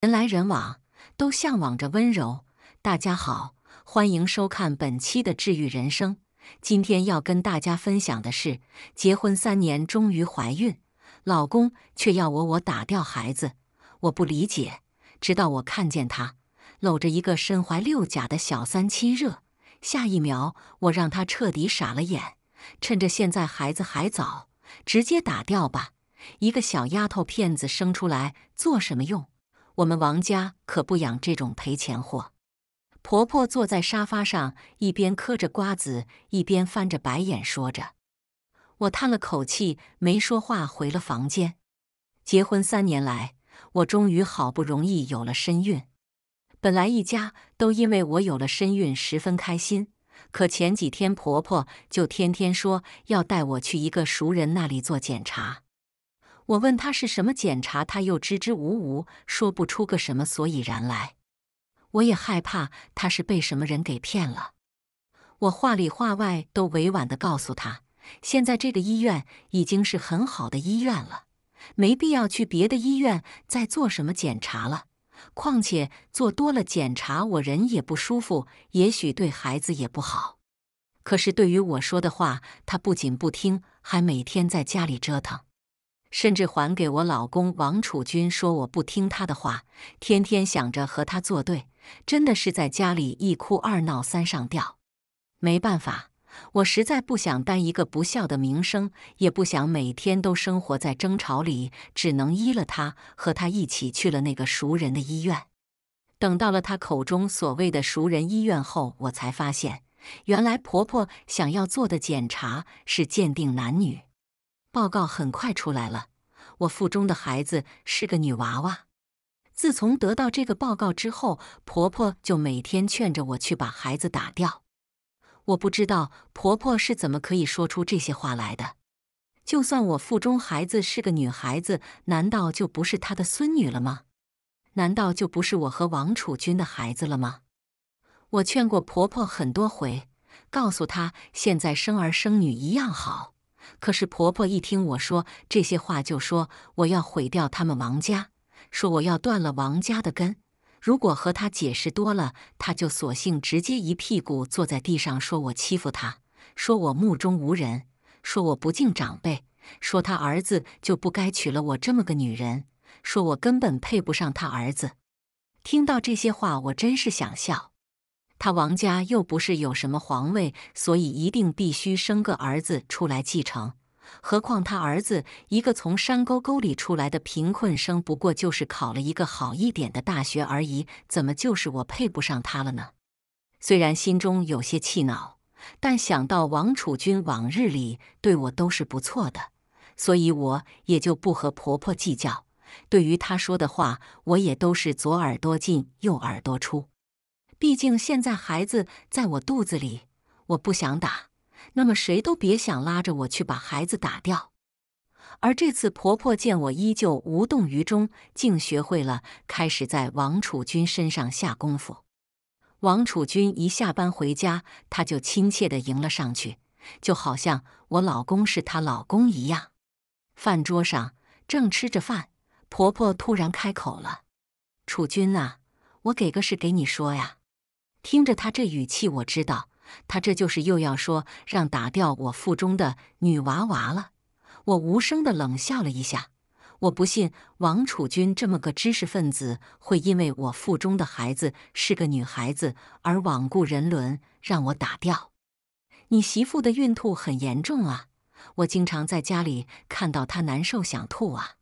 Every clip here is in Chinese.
人来人往，都向往着温柔。大家好，欢迎收看本期的治愈人生。今天要跟大家分享的是，结婚三年终于怀孕，老公却要我我打掉孩子，我不理解。直到我看见他搂着一个身怀六甲的小三亲热，下一秒我让他彻底傻了眼。趁着现在孩子还早，直接打掉吧，一个小丫头片子生出来做什么用？我们王家可不养这种赔钱货。婆婆坐在沙发上，一边嗑着瓜子，一边翻着白眼，说着：“我叹了口气，没说话，回了房间。结婚三年来，我终于好不容易有了身孕。本来一家都因为我有了身孕十分开心，可前几天婆婆就天天说要带我去一个熟人那里做检查。”我问他是什么检查，他又支支吾吾说不出个什么所以然来。我也害怕他是被什么人给骗了。我话里话外都委婉的告诉他，现在这个医院已经是很好的医院了，没必要去别的医院再做什么检查了。况且做多了检查，我人也不舒服，也许对孩子也不好。可是对于我说的话，他不仅不听，还每天在家里折腾。甚至还给我老公王楚军说我不听他的话，天天想着和他作对，真的是在家里一哭二闹三上吊。没办法，我实在不想担一个不孝的名声，也不想每天都生活在争吵里，只能依了他，和他一起去了那个熟人的医院。等到了他口中所谓的熟人医院后，我才发现，原来婆婆想要做的检查是鉴定男女。报告很快出来了，我腹中的孩子是个女娃娃。自从得到这个报告之后，婆婆就每天劝着我去把孩子打掉。我不知道婆婆是怎么可以说出这些话来的。就算我腹中孩子是个女孩子，难道就不是她的孙女了吗？难道就不是我和王楚君的孩子了吗？我劝过婆婆很多回，告诉她现在生儿生女一样好。可是婆婆一听我说这些话，就说我要毁掉他们王家，说我要断了王家的根。如果和她解释多了，她就索性直接一屁股坐在地上，说我欺负她，说我目中无人，说我不敬长辈，说他儿子就不该娶了我这么个女人，说我根本配不上他儿子。听到这些话，我真是想笑。他王家又不是有什么皇位，所以一定必须生个儿子出来继承。何况他儿子一个从山沟沟里出来的贫困生，不过就是考了一个好一点的大学而已，怎么就是我配不上他了呢？虽然心中有些气恼，但想到王楚君往日里对我都是不错的，所以我也就不和婆婆计较。对于她说的话，我也都是左耳朵进右耳朵出。毕竟现在孩子在我肚子里，我不想打，那么谁都别想拉着我去把孩子打掉。而这次婆婆见我依旧无动于衷，竟学会了开始在王楚君身上下功夫。王楚君一下班回家，她就亲切的迎了上去，就好像我老公是她老公一样。饭桌上正吃着饭，婆婆突然开口了：“楚君啊，我给个事给你说呀。”听着他这语气，我知道他这就是又要说让打掉我腹中的女娃娃了。我无声的冷笑了一下，我不信王楚君这么个知识分子会因为我腹中的孩子是个女孩子而罔顾人伦，让我打掉。你媳妇的孕吐很严重啊，我经常在家里看到她难受想吐啊。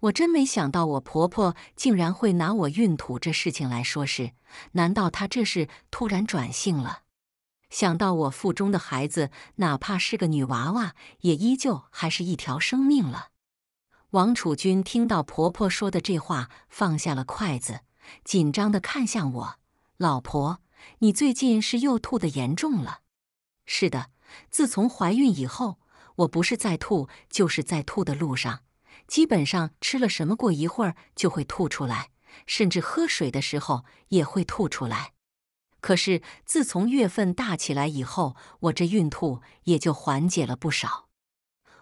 我真没想到，我婆婆竟然会拿我孕吐这事情来说事。难道她这是突然转性了？想到我腹中的孩子，哪怕是个女娃娃，也依旧还是一条生命了。王楚君听到婆婆说的这话，放下了筷子，紧张的看向我：“老婆，你最近是又吐的严重了？”“是的，自从怀孕以后，我不是在吐，就是在吐的路上。”基本上吃了什么，过一会儿就会吐出来，甚至喝水的时候也会吐出来。可是自从月份大起来以后，我这孕吐也就缓解了不少。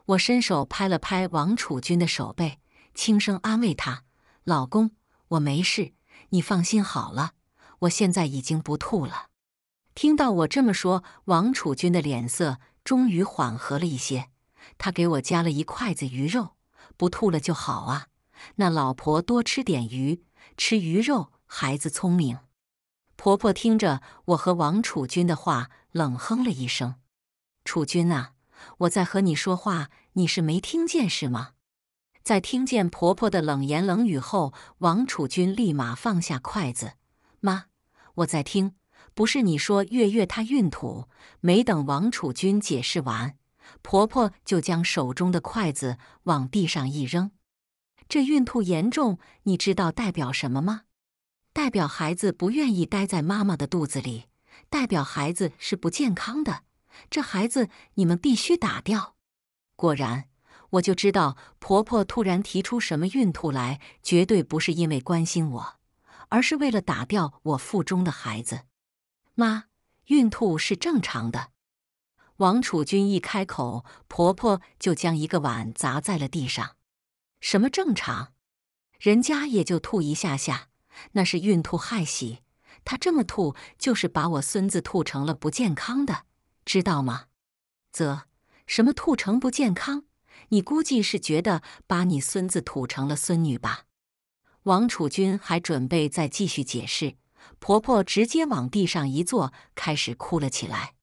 我伸手拍了拍王楚君的手背，轻声安慰他：“老公，我没事，你放心好了。我现在已经不吐了。”听到我这么说，王楚君的脸色终于缓和了一些。他给我夹了一筷子鱼肉。不吐了就好啊！那老婆多吃点鱼，吃鱼肉，孩子聪明。婆婆听着我和王楚君的话，冷哼了一声：“楚君啊，我在和你说话，你是没听见是吗？”在听见婆婆的冷言冷语后，王楚君立马放下筷子：“妈，我在听，不是你说月月她孕吐？”没等王楚君解释完。婆婆就将手中的筷子往地上一扔：“这孕吐严重，你知道代表什么吗？代表孩子不愿意待在妈妈的肚子里，代表孩子是不健康的。这孩子你们必须打掉。”果然，我就知道婆婆突然提出什么孕吐来，绝对不是因为关心我，而是为了打掉我腹中的孩子。妈，孕吐是正常的。王楚君一开口，婆婆就将一个碗砸在了地上。什么正常？人家也就吐一下下，那是孕吐害喜。她这么吐，就是把我孙子吐成了不健康的，知道吗？啧，什么吐成不健康？你估计是觉得把你孙子吐成了孙女吧？王楚君还准备再继续解释，婆婆直接往地上一坐，开始哭了起来。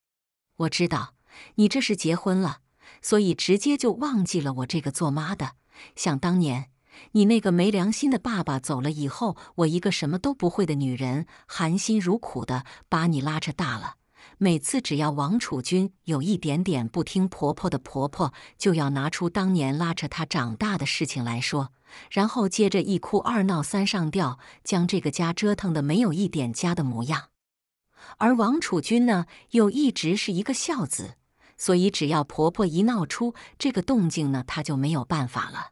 我知道。你这是结婚了，所以直接就忘记了我这个做妈的。想当年，你那个没良心的爸爸走了以后，我一个什么都不会的女人，含辛茹苦的把你拉扯大了。每次只要王楚君有一点点不听婆婆的，婆婆就要拿出当年拉扯她长大的事情来说，然后接着一哭二闹三上吊，将这个家折腾的没有一点家的模样。而王楚君呢，又一直是一个孝子。所以，只要婆婆一闹出这个动静呢，她就没有办法了。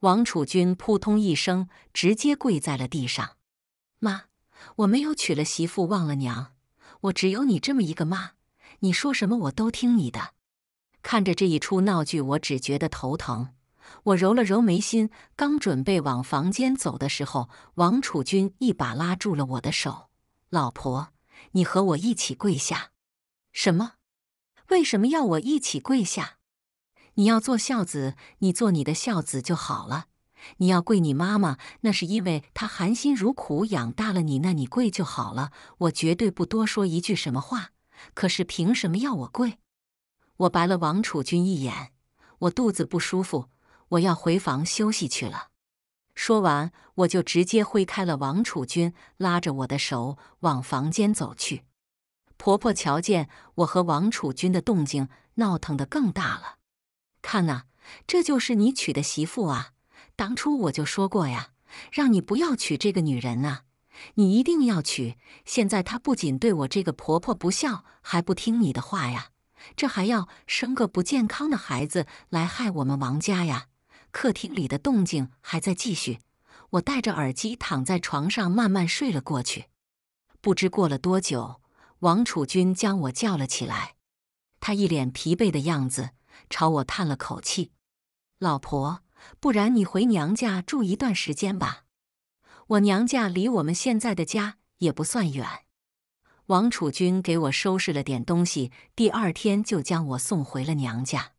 王楚君扑通一声，直接跪在了地上。妈，我没有娶了媳妇忘了娘，我只有你这么一个妈，你说什么我都听你的。看着这一出闹剧，我只觉得头疼。我揉了揉眉心，刚准备往房间走的时候，王楚君一把拉住了我的手：“老婆，你和我一起跪下。”什么？为什么要我一起跪下？你要做孝子，你做你的孝子就好了。你要跪你妈妈，那是因为她含辛茹苦养大了你，那你跪就好了。我绝对不多说一句什么话。可是凭什么要我跪？我白了王楚君一眼，我肚子不舒服，我要回房休息去了。说完，我就直接挥开了王楚君，拉着我的手往房间走去。婆婆瞧见我和王楚君的动静，闹腾得更大了。看啊，这就是你娶的媳妇啊！当初我就说过呀，让你不要娶这个女人啊！你一定要娶，现在她不仅对我这个婆婆不孝，还不听你的话呀！这还要生个不健康的孩子来害我们王家呀！客厅里的动静还在继续，我戴着耳机躺在床上，慢慢睡了过去。不知过了多久。王楚君将我叫了起来，他一脸疲惫的样子，朝我叹了口气：“老婆，不然你回娘家住一段时间吧。我娘家离我们现在的家也不算远。”王楚君给我收拾了点东西，第二天就将我送回了娘家。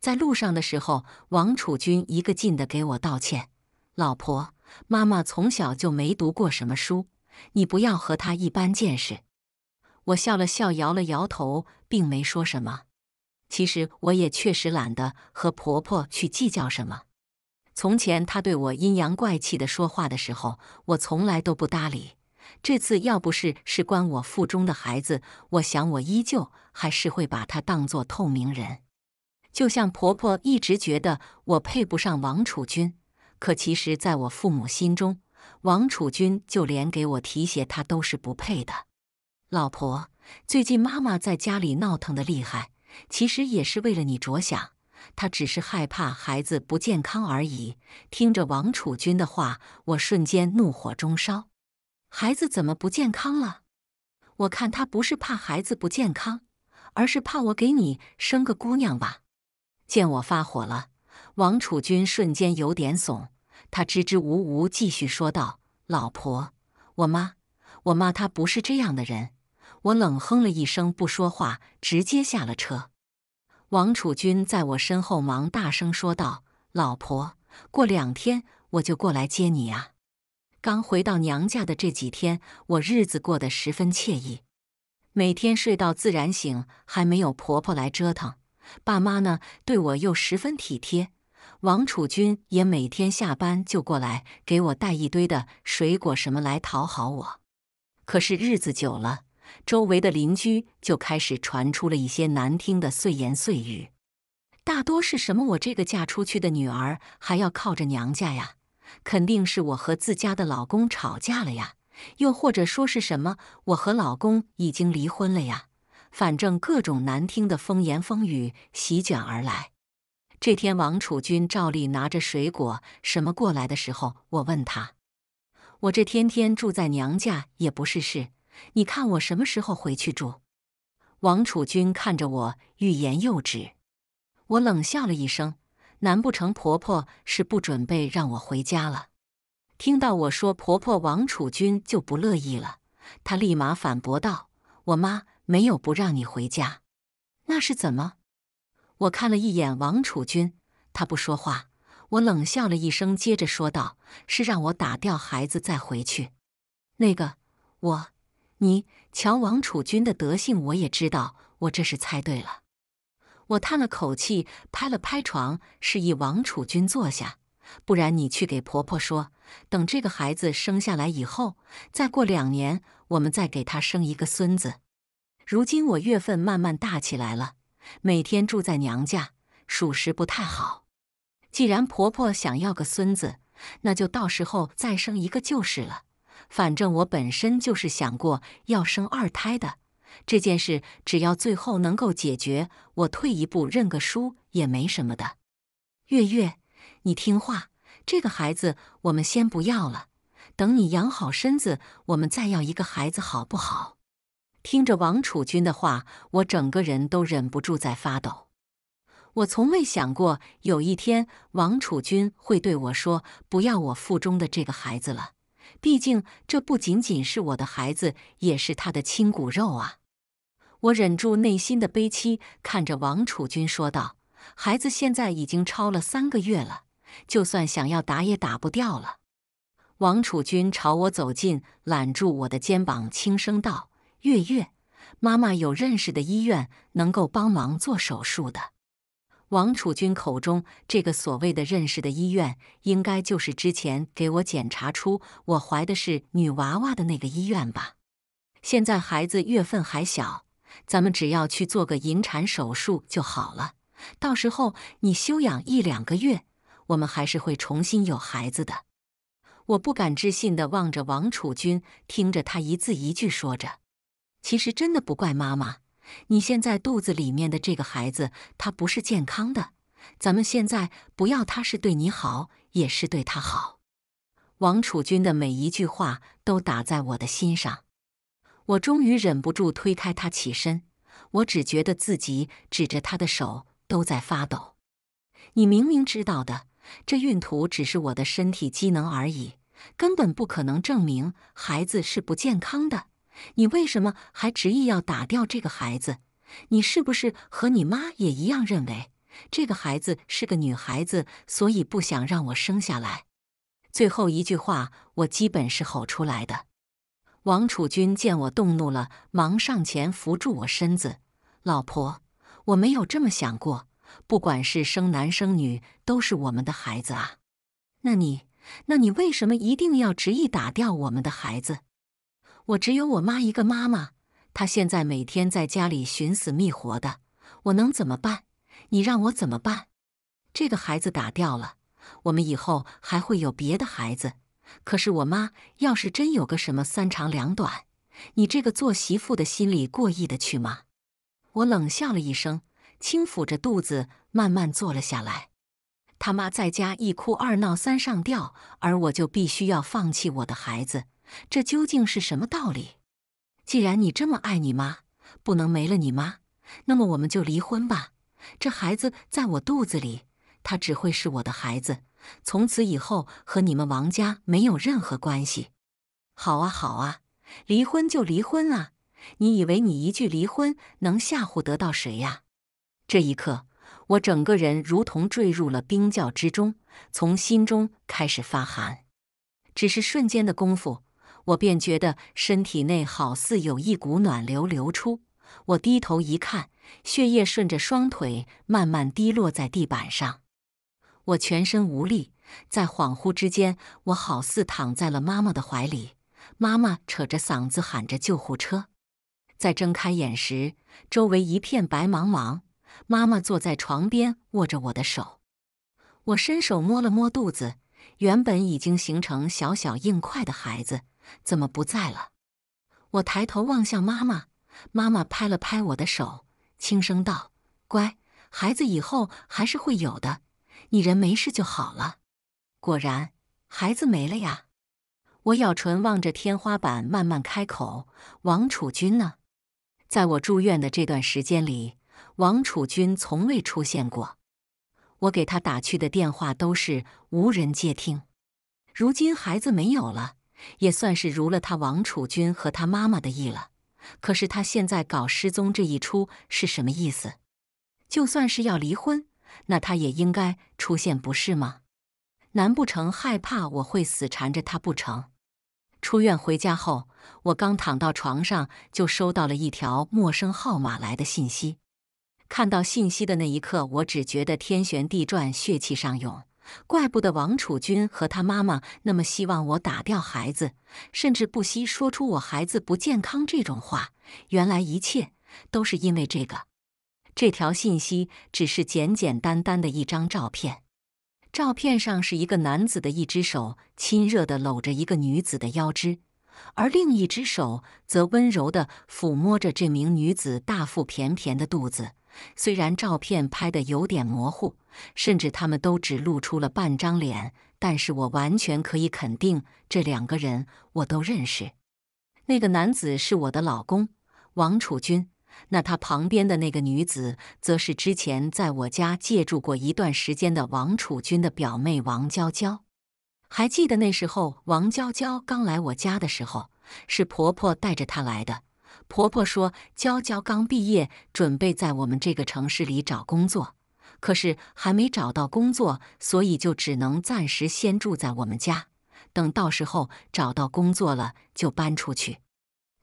在路上的时候，王楚君一个劲的给我道歉：“老婆，妈妈从小就没读过什么书，你不要和她一般见识。”我笑了笑，摇了摇头，并没说什么。其实我也确实懒得和婆婆去计较什么。从前她对我阴阳怪气的说话的时候，我从来都不搭理。这次要不是事关我腹中的孩子，我想我依旧还是会把她当做透明人。就像婆婆一直觉得我配不上王楚君，可其实在我父母心中，王楚君就连给我提鞋，她都是不配的。老婆，最近妈妈在家里闹腾的厉害，其实也是为了你着想，她只是害怕孩子不健康而已。听着王楚君的话，我瞬间怒火中烧。孩子怎么不健康了？我看她不是怕孩子不健康，而是怕我给你生个姑娘吧。见我发火了，王楚君瞬间有点怂，他支支吾吾继续说道：“老婆，我妈，我妈她不是这样的人。”我冷哼了一声，不说话，直接下了车。王楚君在我身后忙大声说道：“老婆，过两天我就过来接你啊！”刚回到娘家的这几天，我日子过得十分惬意，每天睡到自然醒，还没有婆婆来折腾。爸妈呢，对我又十分体贴。王楚君也每天下班就过来给我带一堆的水果什么来讨好我。可是日子久了。周围的邻居就开始传出了一些难听的碎言碎语，大多是什么“我这个嫁出去的女儿还要靠着娘家呀”，肯定是我和自家的老公吵架了呀，又或者说是什么“我和老公已经离婚了呀”，反正各种难听的风言风语席卷而来。这天，王楚君照例拿着水果什么过来的时候，我问他：“我这天天住在娘家也不是事。”你看我什么时候回去住？王楚君看着我，欲言又止。我冷笑了一声：“难不成婆婆是不准备让我回家了？”听到我说婆婆，王楚君就不乐意了。他立马反驳道：“我妈没有不让你回家，那是怎么？”我看了一眼王楚君，他不说话。我冷笑了一声，接着说道：“是让我打掉孩子再回去。”那个我。你瞧王楚君的德性，我也知道，我这是猜对了。我叹了口气，拍了拍床，示意王楚君坐下。不然你去给婆婆说，等这个孩子生下来以后，再过两年我们再给他生一个孙子。如今我月份慢慢大起来了，每天住在娘家，属实不太好。既然婆婆想要个孙子，那就到时候再生一个就是了。反正我本身就是想过要生二胎的，这件事只要最后能够解决，我退一步认个输也没什么的。月月，你听话，这个孩子我们先不要了，等你养好身子，我们再要一个孩子，好不好？听着王楚君的话，我整个人都忍不住在发抖。我从未想过有一天王楚君会对我说不要我腹中的这个孩子了。毕竟，这不仅仅是我的孩子，也是他的亲骨肉啊！我忍住内心的悲戚，看着王楚君说道：“孩子现在已经超了三个月了，就算想要打也打不掉了。”王楚君朝我走近，揽住我的肩膀，轻声道：“月月，妈妈有认识的医院能够帮忙做手术的。”王楚君口中这个所谓的认识的医院，应该就是之前给我检查出我怀的是女娃娃的那个医院吧？现在孩子月份还小，咱们只要去做个引产手术就好了。到时候你休养一两个月，我们还是会重新有孩子的。我不敢置信的望着王楚君，听着他一字一句说着：“其实真的不怪妈妈。”你现在肚子里面的这个孩子，他不是健康的。咱们现在不要他，是对你好，也是对他好。王楚君的每一句话都打在我的心上，我终于忍不住推开他，起身。我只觉得自己指着他的手都在发抖。你明明知道的，这孕吐只是我的身体机能而已，根本不可能证明孩子是不健康的。你为什么还执意要打掉这个孩子？你是不是和你妈也一样认为这个孩子是个女孩子，所以不想让我生下来？最后一句话我基本是吼出来的。王楚君见我动怒了，忙上前扶住我身子：“老婆，我没有这么想过。不管是生男生女，都是我们的孩子啊。那你，那你为什么一定要执意打掉我们的孩子？”我只有我妈一个妈妈，她现在每天在家里寻死觅活的，我能怎么办？你让我怎么办？这个孩子打掉了，我们以后还会有别的孩子。可是我妈要是真有个什么三长两短，你这个做媳妇的心里过意得去吗？我冷笑了一声，轻抚着肚子，慢慢坐了下来。他妈在家一哭二闹三上吊，而我就必须要放弃我的孩子。这究竟是什么道理？既然你这么爱你妈，不能没了你妈，那么我们就离婚吧。这孩子在我肚子里，他只会是我的孩子，从此以后和你们王家没有任何关系。好啊，好啊，离婚就离婚啊！你以为你一句离婚能吓唬得到谁呀？这一刻，我整个人如同坠入了冰窖之中，从心中开始发寒。只是瞬间的功夫。我便觉得身体内好似有一股暖流流出，我低头一看，血液顺着双腿慢慢滴落在地板上。我全身无力，在恍惚之间，我好似躺在了妈妈的怀里。妈妈扯着嗓子喊着救护车。在睁开眼时，周围一片白茫茫。妈妈坐在床边握着我的手，我伸手摸了摸肚子，原本已经形成小小硬块的孩子。怎么不在了？我抬头望向妈妈，妈妈拍了拍我的手，轻声道：“乖孩子，以后还是会有的。你人没事就好了。”果然，孩子没了呀！我咬唇，望着天花板，慢慢开口：“王楚君呢？在我住院的这段时间里，王楚君从未出现过。我给他打去的电话都是无人接听。如今孩子没有了。”也算是如了他王楚君和他妈妈的意了，可是他现在搞失踪这一出是什么意思？就算是要离婚，那他也应该出现不是吗？难不成害怕我会死缠着他不成？出院回家后，我刚躺到床上，就收到了一条陌生号码来的信息。看到信息的那一刻，我只觉得天旋地转，血气上涌。怪不得王楚君和他妈妈那么希望我打掉孩子，甚至不惜说出我孩子不健康这种话。原来一切都是因为这个。这条信息只是简简单单的一张照片，照片上是一个男子的一只手亲热地搂着一个女子的腰肢，而另一只手则温柔地抚摸着这名女子大腹便便的肚子。虽然照片拍得有点模糊，甚至他们都只露出了半张脸，但是我完全可以肯定，这两个人我都认识。那个男子是我的老公王楚军，那他旁边的那个女子，则是之前在我家借住过一段时间的王楚军的表妹王娇娇。还记得那时候，王娇娇刚来我家的时候，是婆婆带着她来的。婆婆说：“娇娇刚毕业，准备在我们这个城市里找工作，可是还没找到工作，所以就只能暂时先住在我们家，等到时候找到工作了就搬出去。”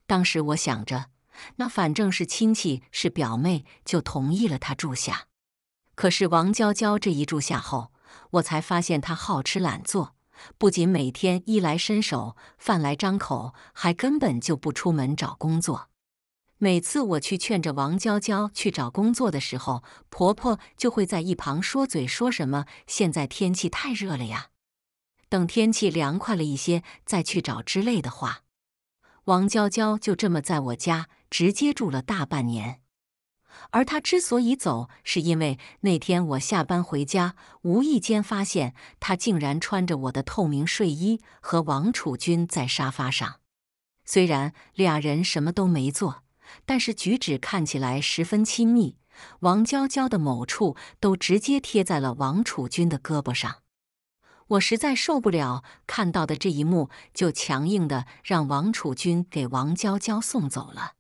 当时我想着，那反正是亲戚，是表妹，就同意了她住下。可是王娇娇这一住下后，我才发现她好吃懒做，不仅每天衣来伸手、饭来张口，还根本就不出门找工作。每次我去劝着王娇娇去找工作的时候，婆婆就会在一旁说嘴，说什么“现在天气太热了呀，等天气凉快了一些再去找”之类的话。王娇娇就这么在我家直接住了大半年，而她之所以走，是因为那天我下班回家，无意间发现她竟然穿着我的透明睡衣和王楚君在沙发上，虽然俩人什么都没做。但是举止看起来十分亲密，王娇娇的某处都直接贴在了王楚君的胳膊上。我实在受不了看到的这一幕，就强硬的让王楚君给王娇娇送走了。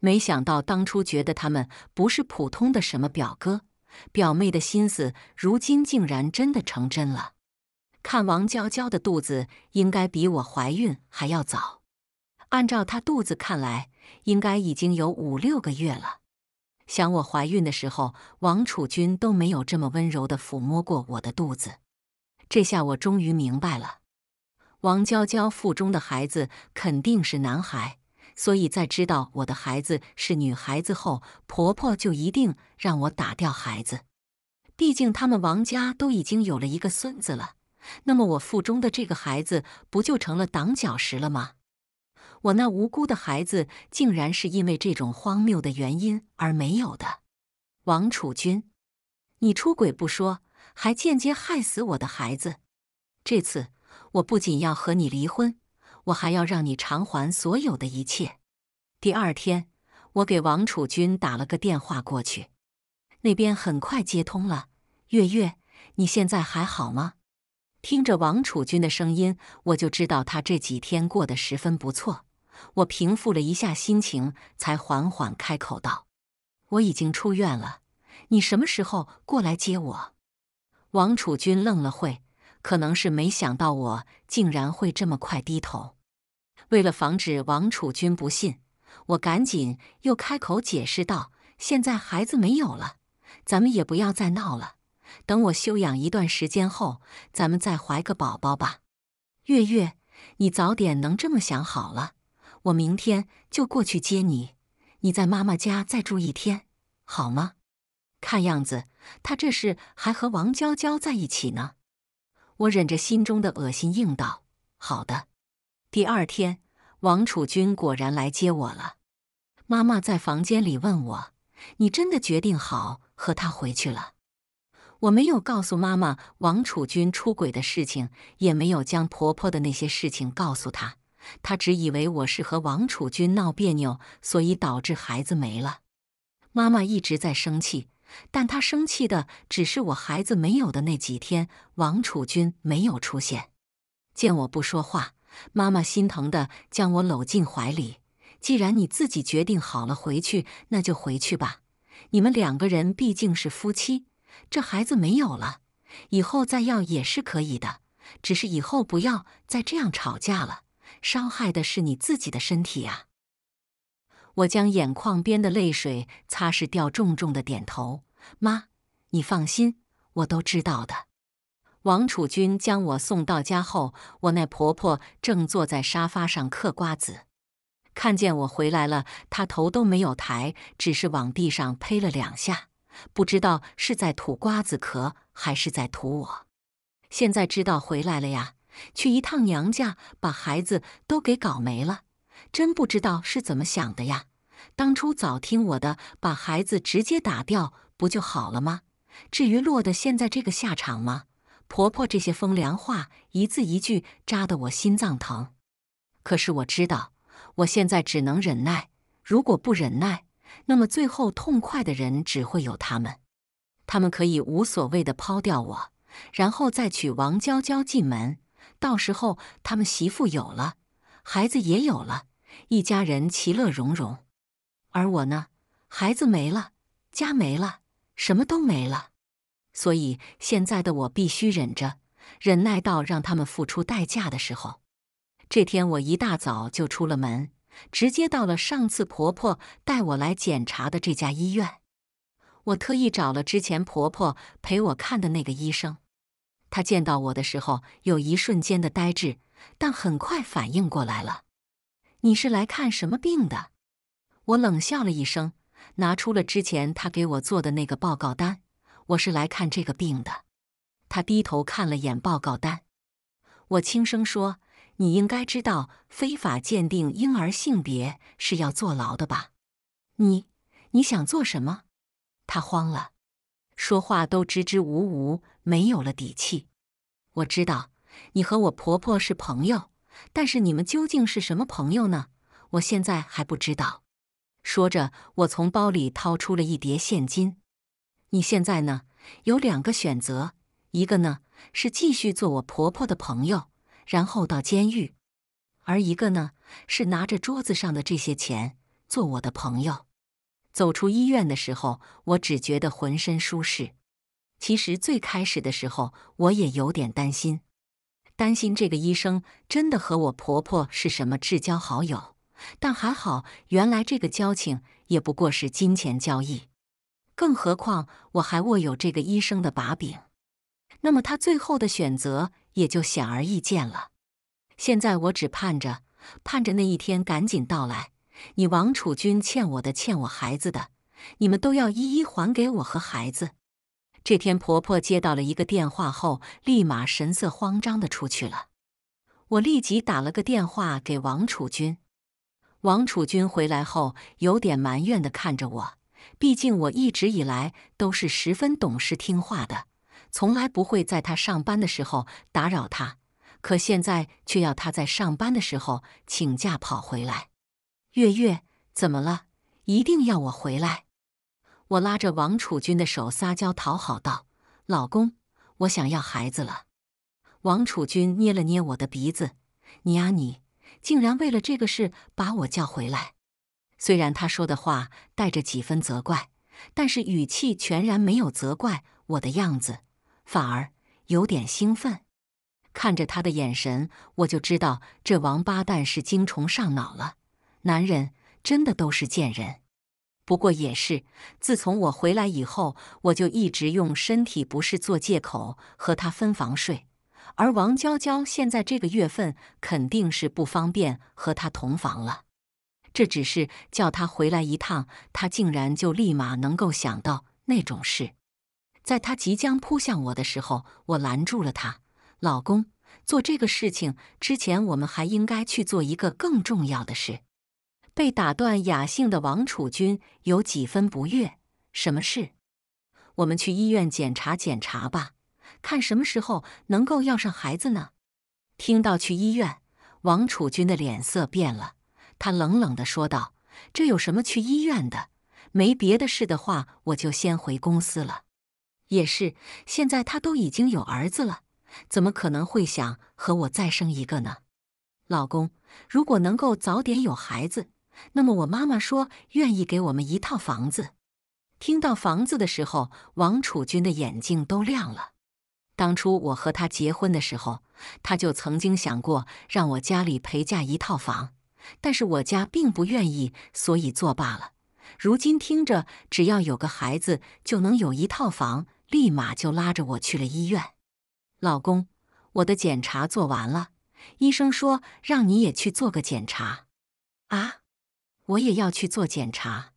没想到当初觉得他们不是普通的什么表哥表妹的心思，如今竟然真的成真了。看王娇娇的肚子，应该比我怀孕还要早。按照她肚子看来。应该已经有五六个月了。想我怀孕的时候，王楚君都没有这么温柔地抚摸过我的肚子。这下我终于明白了，王娇娇腹中的孩子肯定是男孩，所以在知道我的孩子是女孩子后，婆婆就一定让我打掉孩子。毕竟他们王家都已经有了一个孙子了，那么我腹中的这个孩子不就成了挡脚石了吗？我那无辜的孩子竟然是因为这种荒谬的原因而没有的，王楚君，你出轨不说，还间接害死我的孩子。这次我不仅要和你离婚，我还要让你偿还所有的一切。第二天，我给王楚君打了个电话过去，那边很快接通了。月月，你现在还好吗？听着王楚君的声音，我就知道他这几天过得十分不错。我平复了一下心情，才缓缓开口道：“我已经出院了，你什么时候过来接我？”王楚君愣了会，可能是没想到我竟然会这么快低头。为了防止王楚君不信，我赶紧又开口解释道：“现在孩子没有了，咱们也不要再闹了。等我休养一段时间后，咱们再怀个宝宝吧。月月，你早点能这么想好了。”我明天就过去接你，你在妈妈家再住一天，好吗？看样子他这是还和王娇娇在一起呢。我忍着心中的恶心应道：“好的。”第二天，王楚君果然来接我了。妈妈在房间里问我：“你真的决定好和他回去了？”我没有告诉妈妈王楚君出轨的事情，也没有将婆婆的那些事情告诉她。他只以为我是和王楚君闹别扭，所以导致孩子没了。妈妈一直在生气，但她生气的只是我孩子没有的那几天，王楚君没有出现。见我不说话，妈妈心疼的将我搂进怀里。既然你自己决定好了回去，那就回去吧。你们两个人毕竟是夫妻，这孩子没有了，以后再要也是可以的，只是以后不要再这样吵架了。伤害的是你自己的身体呀！我将眼眶边的泪水擦拭掉，重重的点头。妈，你放心，我都知道的。王楚君将我送到家后，我那婆婆正坐在沙发上嗑瓜子，看见我回来了，她头都没有抬，只是往地上呸了两下，不知道是在吐瓜子壳还是在吐我。现在知道回来了呀！去一趟娘家，把孩子都给搞没了，真不知道是怎么想的呀！当初早听我的，把孩子直接打掉不就好了吗？至于落得现在这个下场吗？婆婆这些风凉话，一字一句扎得我心脏疼。可是我知道，我现在只能忍耐。如果不忍耐，那么最后痛快的人只会有他们。他们可以无所谓的抛掉我，然后再娶王娇娇进门。到时候他们媳妇有了，孩子也有了，一家人其乐融融。而我呢，孩子没了，家没了，什么都没了。所以现在的我必须忍着，忍耐到让他们付出代价的时候。这天我一大早就出了门，直接到了上次婆婆带我来检查的这家医院。我特意找了之前婆婆陪我看的那个医生。他见到我的时候有一瞬间的呆滞，但很快反应过来了。你是来看什么病的？我冷笑了一声，拿出了之前他给我做的那个报告单。我是来看这个病的。他低头看了眼报告单，我轻声说：“你应该知道，非法鉴定婴儿性别是要坐牢的吧？”你，你想做什么？他慌了，说话都支支吾吾。没有了底气。我知道你和我婆婆是朋友，但是你们究竟是什么朋友呢？我现在还不知道。说着，我从包里掏出了一叠现金。你现在呢？有两个选择：一个呢是继续做我婆婆的朋友，然后到监狱；而一个呢是拿着桌子上的这些钱做我的朋友。走出医院的时候，我只觉得浑身舒适。其实最开始的时候，我也有点担心，担心这个医生真的和我婆婆是什么至交好友。但还好，原来这个交情也不过是金钱交易。更何况我还握有这个医生的把柄，那么他最后的选择也就显而易见了。现在我只盼着，盼着那一天赶紧到来。你王楚君欠我的，欠我孩子的，你们都要一一还给我和孩子。这天，婆婆接到了一个电话后，立马神色慌张的出去了。我立即打了个电话给王楚君。王楚君回来后，有点埋怨的看着我。毕竟我一直以来都是十分懂事听话的，从来不会在她上班的时候打扰她，可现在却要她在上班的时候请假跑回来。月月，怎么了？一定要我回来？我拉着王楚君的手撒娇讨好道：“老公，我想要孩子了。”王楚君捏了捏我的鼻子：“你啊你，竟然为了这个事把我叫回来。”虽然他说的话带着几分责怪，但是语气全然没有责怪我的样子，反而有点兴奋。看着他的眼神，我就知道这王八蛋是精虫上脑了。男人真的都是贱人。不过也是，自从我回来以后，我就一直用身体不适做借口和他分房睡。而王娇娇现在这个月份肯定是不方便和他同房了。这只是叫他回来一趟，他竟然就立马能够想到那种事。在他即将扑向我的时候，我拦住了他。老公，做这个事情之前，我们还应该去做一个更重要的事。被打断雅兴的王楚君有几分不悦。什么事？我们去医院检查检查吧，看什么时候能够要上孩子呢？听到去医院，王楚君的脸色变了。他冷冷地说道：“这有什么去医院的？没别的事的话，我就先回公司了。”也是，现在他都已经有儿子了，怎么可能会想和我再生一个呢？老公，如果能够早点有孩子。那么我妈妈说愿意给我们一套房子。听到房子的时候，王楚君的眼睛都亮了。当初我和他结婚的时候，他就曾经想过让我家里陪嫁一套房，但是我家并不愿意，所以作罢了。如今听着，只要有个孩子就能有一套房，立马就拉着我去了医院。老公，我的检查做完了，医生说让你也去做个检查，啊？我也要去做检查，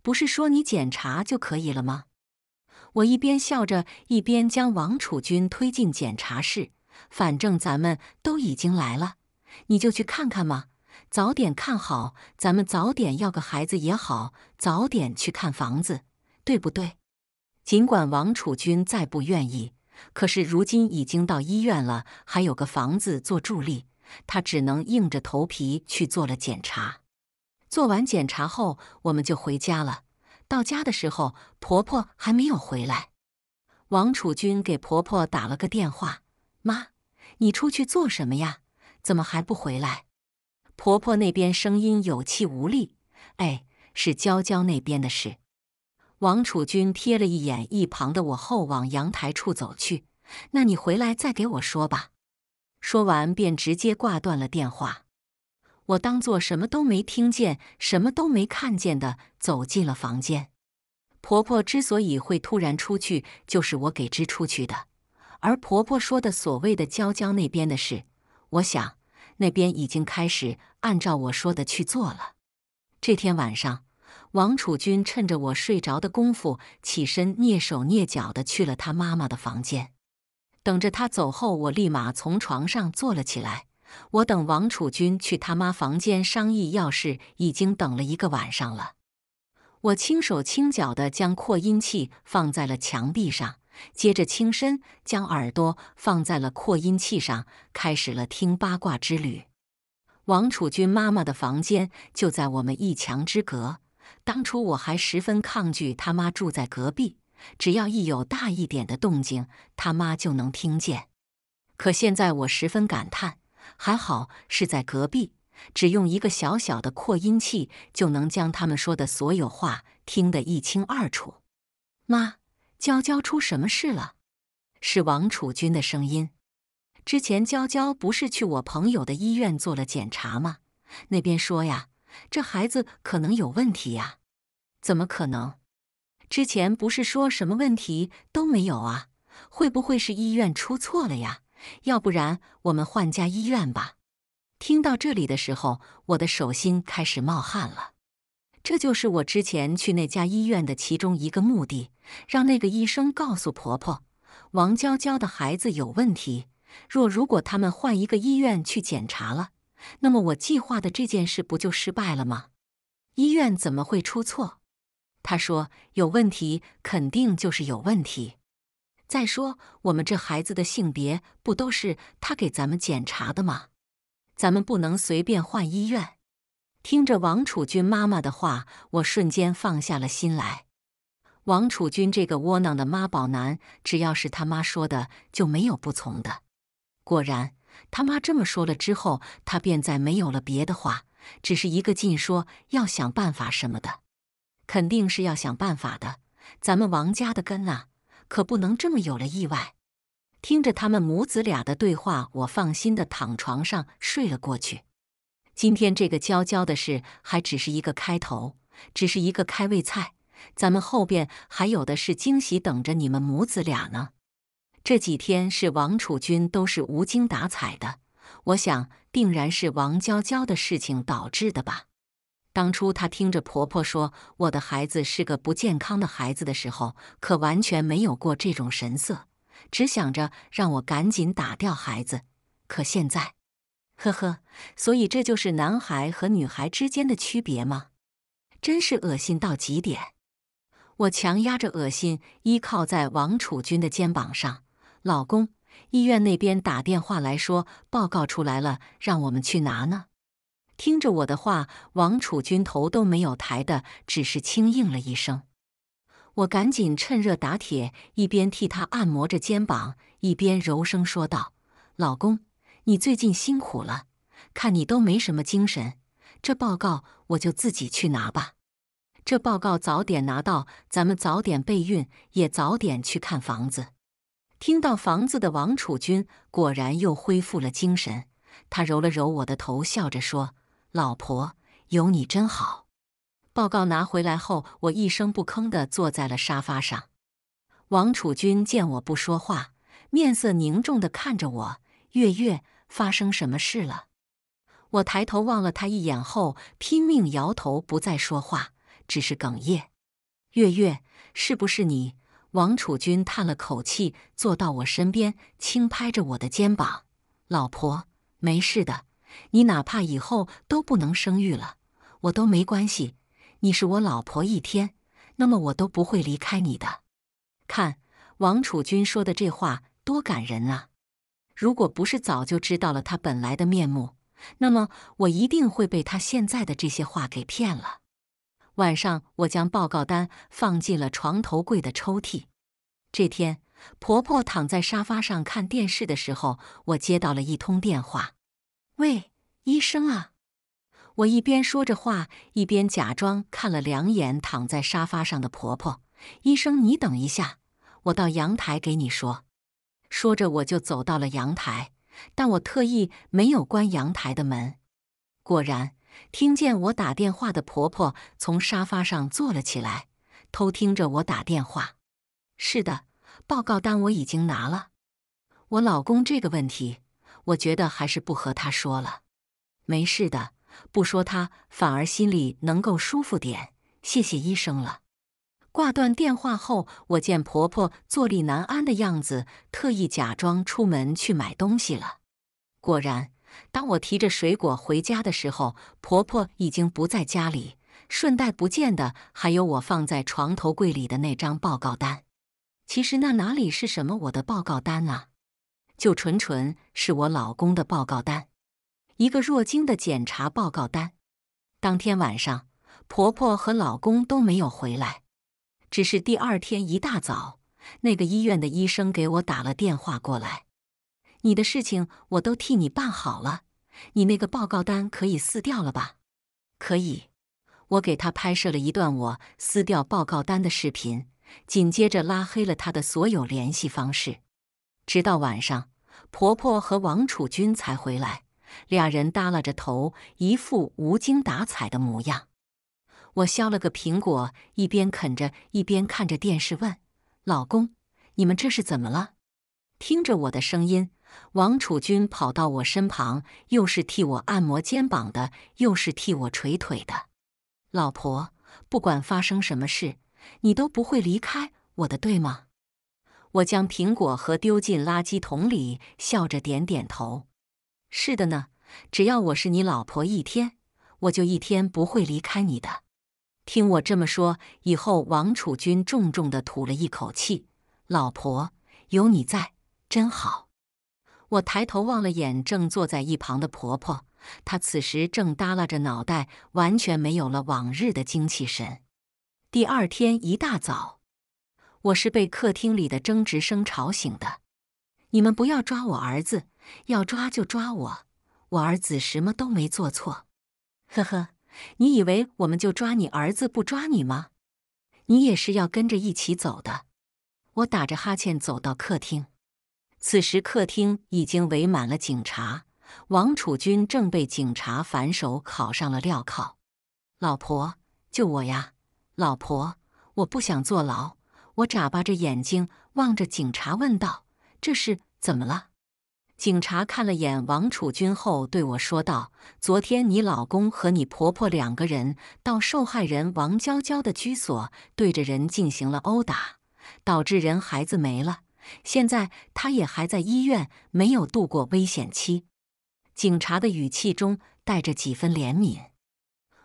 不是说你检查就可以了吗？我一边笑着，一边将王楚君推进检查室。反正咱们都已经来了，你就去看看嘛，早点看好，咱们早点要个孩子也好，早点去看房子，对不对？尽管王楚君再不愿意，可是如今已经到医院了，还有个房子做助力，他只能硬着头皮去做了检查。做完检查后，我们就回家了。到家的时候，婆婆还没有回来。王楚君给婆婆打了个电话：“妈，你出去做什么呀？怎么还不回来？”婆婆那边声音有气无力：“哎，是娇娇那边的事。”王楚君瞥了一眼一旁的我后，往阳台处走去。“那你回来再给我说吧。”说完便直接挂断了电话。我当做什么都没听见，什么都没看见的走进了房间。婆婆之所以会突然出去，就是我给支出去的。而婆婆说的所谓的娇娇那边的事，我想那边已经开始按照我说的去做了。这天晚上，王楚君趁着我睡着的功夫，起身蹑手蹑脚的去了他妈妈的房间。等着他走后，我立马从床上坐了起来。我等王楚君去他妈房间商议要事，已经等了一个晚上了。我轻手轻脚地将扩音器放在了墙壁上，接着轻身将耳朵放在了扩音器上，开始了听八卦之旅。王楚君妈妈的房间就在我们一墙之隔。当初我还十分抗拒他妈住在隔壁，只要一有大一点的动静，他妈就能听见。可现在我十分感叹。还好是在隔壁，只用一个小小的扩音器就能将他们说的所有话听得一清二楚。妈，娇娇出什么事了？是王楚君的声音。之前娇娇不是去我朋友的医院做了检查吗？那边说呀，这孩子可能有问题呀。怎么可能？之前不是说什么问题都没有啊？会不会是医院出错了呀？要不然我们换家医院吧。听到这里的时候，我的手心开始冒汗了。这就是我之前去那家医院的其中一个目的，让那个医生告诉婆婆王娇娇的孩子有问题。若如果他们换一个医院去检查了，那么我计划的这件事不就失败了吗？医院怎么会出错？他说有问题，肯定就是有问题。再说，我们这孩子的性别不都是他给咱们检查的吗？咱们不能随便换医院。听着王楚君妈妈的话，我瞬间放下了心来。王楚君这个窝囊的妈宝男，只要是他妈说的，就没有不从的。果然，他妈这么说了之后，他便再没有了别的话，只是一个劲说要想办法什么的。肯定是要想办法的，咱们王家的根啊！可不能这么有了意外。听着他们母子俩的对话，我放心的躺床上睡了过去。今天这个娇娇的事还只是一个开头，只是一个开胃菜，咱们后边还有的是惊喜等着你们母子俩呢。这几天是王楚君都是无精打采的，我想定然是王娇娇的事情导致的吧。当初她听着婆婆说我的孩子是个不健康的孩子的时候，可完全没有过这种神色，只想着让我赶紧打掉孩子。可现在，呵呵，所以这就是男孩和女孩之间的区别吗？真是恶心到极点！我强压着恶心，依靠在王楚君的肩膀上。老公，医院那边打电话来说报告出来了，让我们去拿呢。听着我的话，王楚君头都没有抬的，只是轻应了一声。我赶紧趁热打铁，一边替他按摩着肩膀，一边柔声说道：“老公，你最近辛苦了，看你都没什么精神，这报告我就自己去拿吧。这报告早点拿到，咱们早点备孕，也早点去看房子。”听到房子的王楚君果然又恢复了精神，他揉了揉我的头，笑着说。老婆，有你真好。报告拿回来后，我一声不吭地坐在了沙发上。王楚君见我不说话，面色凝重地看着我：“月月，发生什么事了？”我抬头望了他一眼后，拼命摇头，不再说话，只是哽咽：“月月，是不是你？”王楚君叹了口气，坐到我身边，轻拍着我的肩膀：“老婆，没事的。”你哪怕以后都不能生育了，我都没关系。你是我老婆一天，那么我都不会离开你的。看王楚君说的这话多感人啊！如果不是早就知道了他本来的面目，那么我一定会被他现在的这些话给骗了。晚上，我将报告单放进了床头柜的抽屉。这天，婆婆躺在沙发上看电视的时候，我接到了一通电话。喂，医生啊！我一边说着话，一边假装看了两眼躺在沙发上的婆婆。医生，你等一下，我到阳台给你说。说着，我就走到了阳台，但我特意没有关阳台的门。果然，听见我打电话的婆婆从沙发上坐了起来，偷听着我打电话。是的，报告单我已经拿了。我老公这个问题。我觉得还是不和他说了，没事的，不说他反而心里能够舒服点。谢谢医生了。挂断电话后，我见婆婆坐立难安的样子，特意假装出门去买东西了。果然，当我提着水果回家的时候，婆婆已经不在家里，顺带不见的还有我放在床头柜里的那张报告单。其实那哪里是什么我的报告单啊？就纯纯是我老公的报告单，一个弱精的检查报告单。当天晚上，婆婆和老公都没有回来，只是第二天一大早，那个医院的医生给我打了电话过来：“你的事情我都替你办好了，你那个报告单可以撕掉了吧？”“可以。”我给他拍摄了一段我撕掉报告单的视频，紧接着拉黑了他的所有联系方式。直到晚上，婆婆和王楚君才回来，俩人耷拉着头，一副无精打采的模样。我削了个苹果，一边啃着，一边看着电视，问：“老公，你们这是怎么了？”听着我的声音，王楚君跑到我身旁，又是替我按摩肩膀的，又是替我捶腿的。老婆，不管发生什么事，你都不会离开我的，对吗？我将苹果核丢进垃圾桶里，笑着点点头：“是的呢，只要我是你老婆一天，我就一天不会离开你的。”听我这么说以后，王楚君重重的吐了一口气：“老婆，有你在真好。”我抬头望了眼正坐在一旁的婆婆，她此时正耷拉着脑袋，完全没有了往日的精气神。第二天一大早。我是被客厅里的争执声吵醒的。你们不要抓我儿子，要抓就抓我。我儿子什么都没做错。呵呵，你以为我们就抓你儿子不抓你吗？你也是要跟着一起走的。我打着哈欠走到客厅，此时客厅已经围满了警察。王楚军正被警察反手铐上了镣铐。老婆，救我呀！老婆，我不想坐牢。我眨巴着眼睛望着警察，问道：“这是怎么了？”警察看了眼王楚君后，对我说道：“昨天你老公和你婆婆两个人到受害人王娇娇的居所，对着人进行了殴打，导致人孩子没了。现在她也还在医院，没有度过危险期。”警察的语气中带着几分怜悯。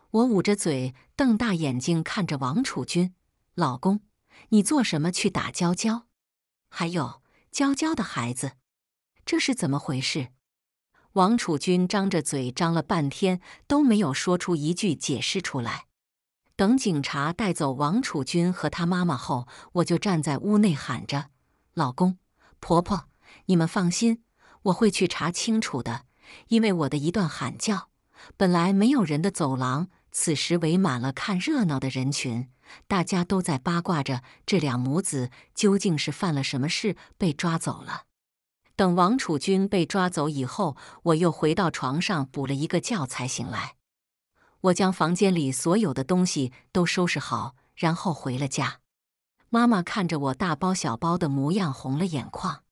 我捂着嘴，瞪大眼睛看着王楚君，老公。你做什么去打娇娇？还有娇娇的孩子，这是怎么回事？王楚君张着嘴张了半天都没有说出一句解释出来。等警察带走王楚君和他妈妈后，我就站在屋内喊着：“老公，婆婆，你们放心，我会去查清楚的。”因为我的一段喊叫，本来没有人的走廊此时围满了看热闹的人群。大家都在八卦着，这俩母子究竟是犯了什么事被抓走了。等王楚君被抓走以后，我又回到床上补了一个觉才醒来。我将房间里所有的东西都收拾好，然后回了家。妈妈看着我大包小包的模样，红了眼眶。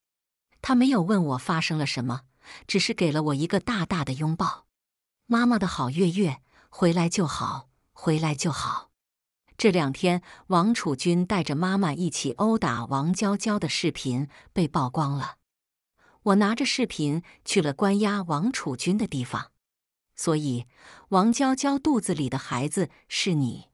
她没有问我发生了什么，只是给了我一个大大的拥抱。妈妈的好月月回来就好，回来就好。这两天，王楚君带着妈妈一起殴打王娇娇的视频被曝光了。我拿着视频去了关押王楚君的地方，所以王娇娇肚子里的孩子是你，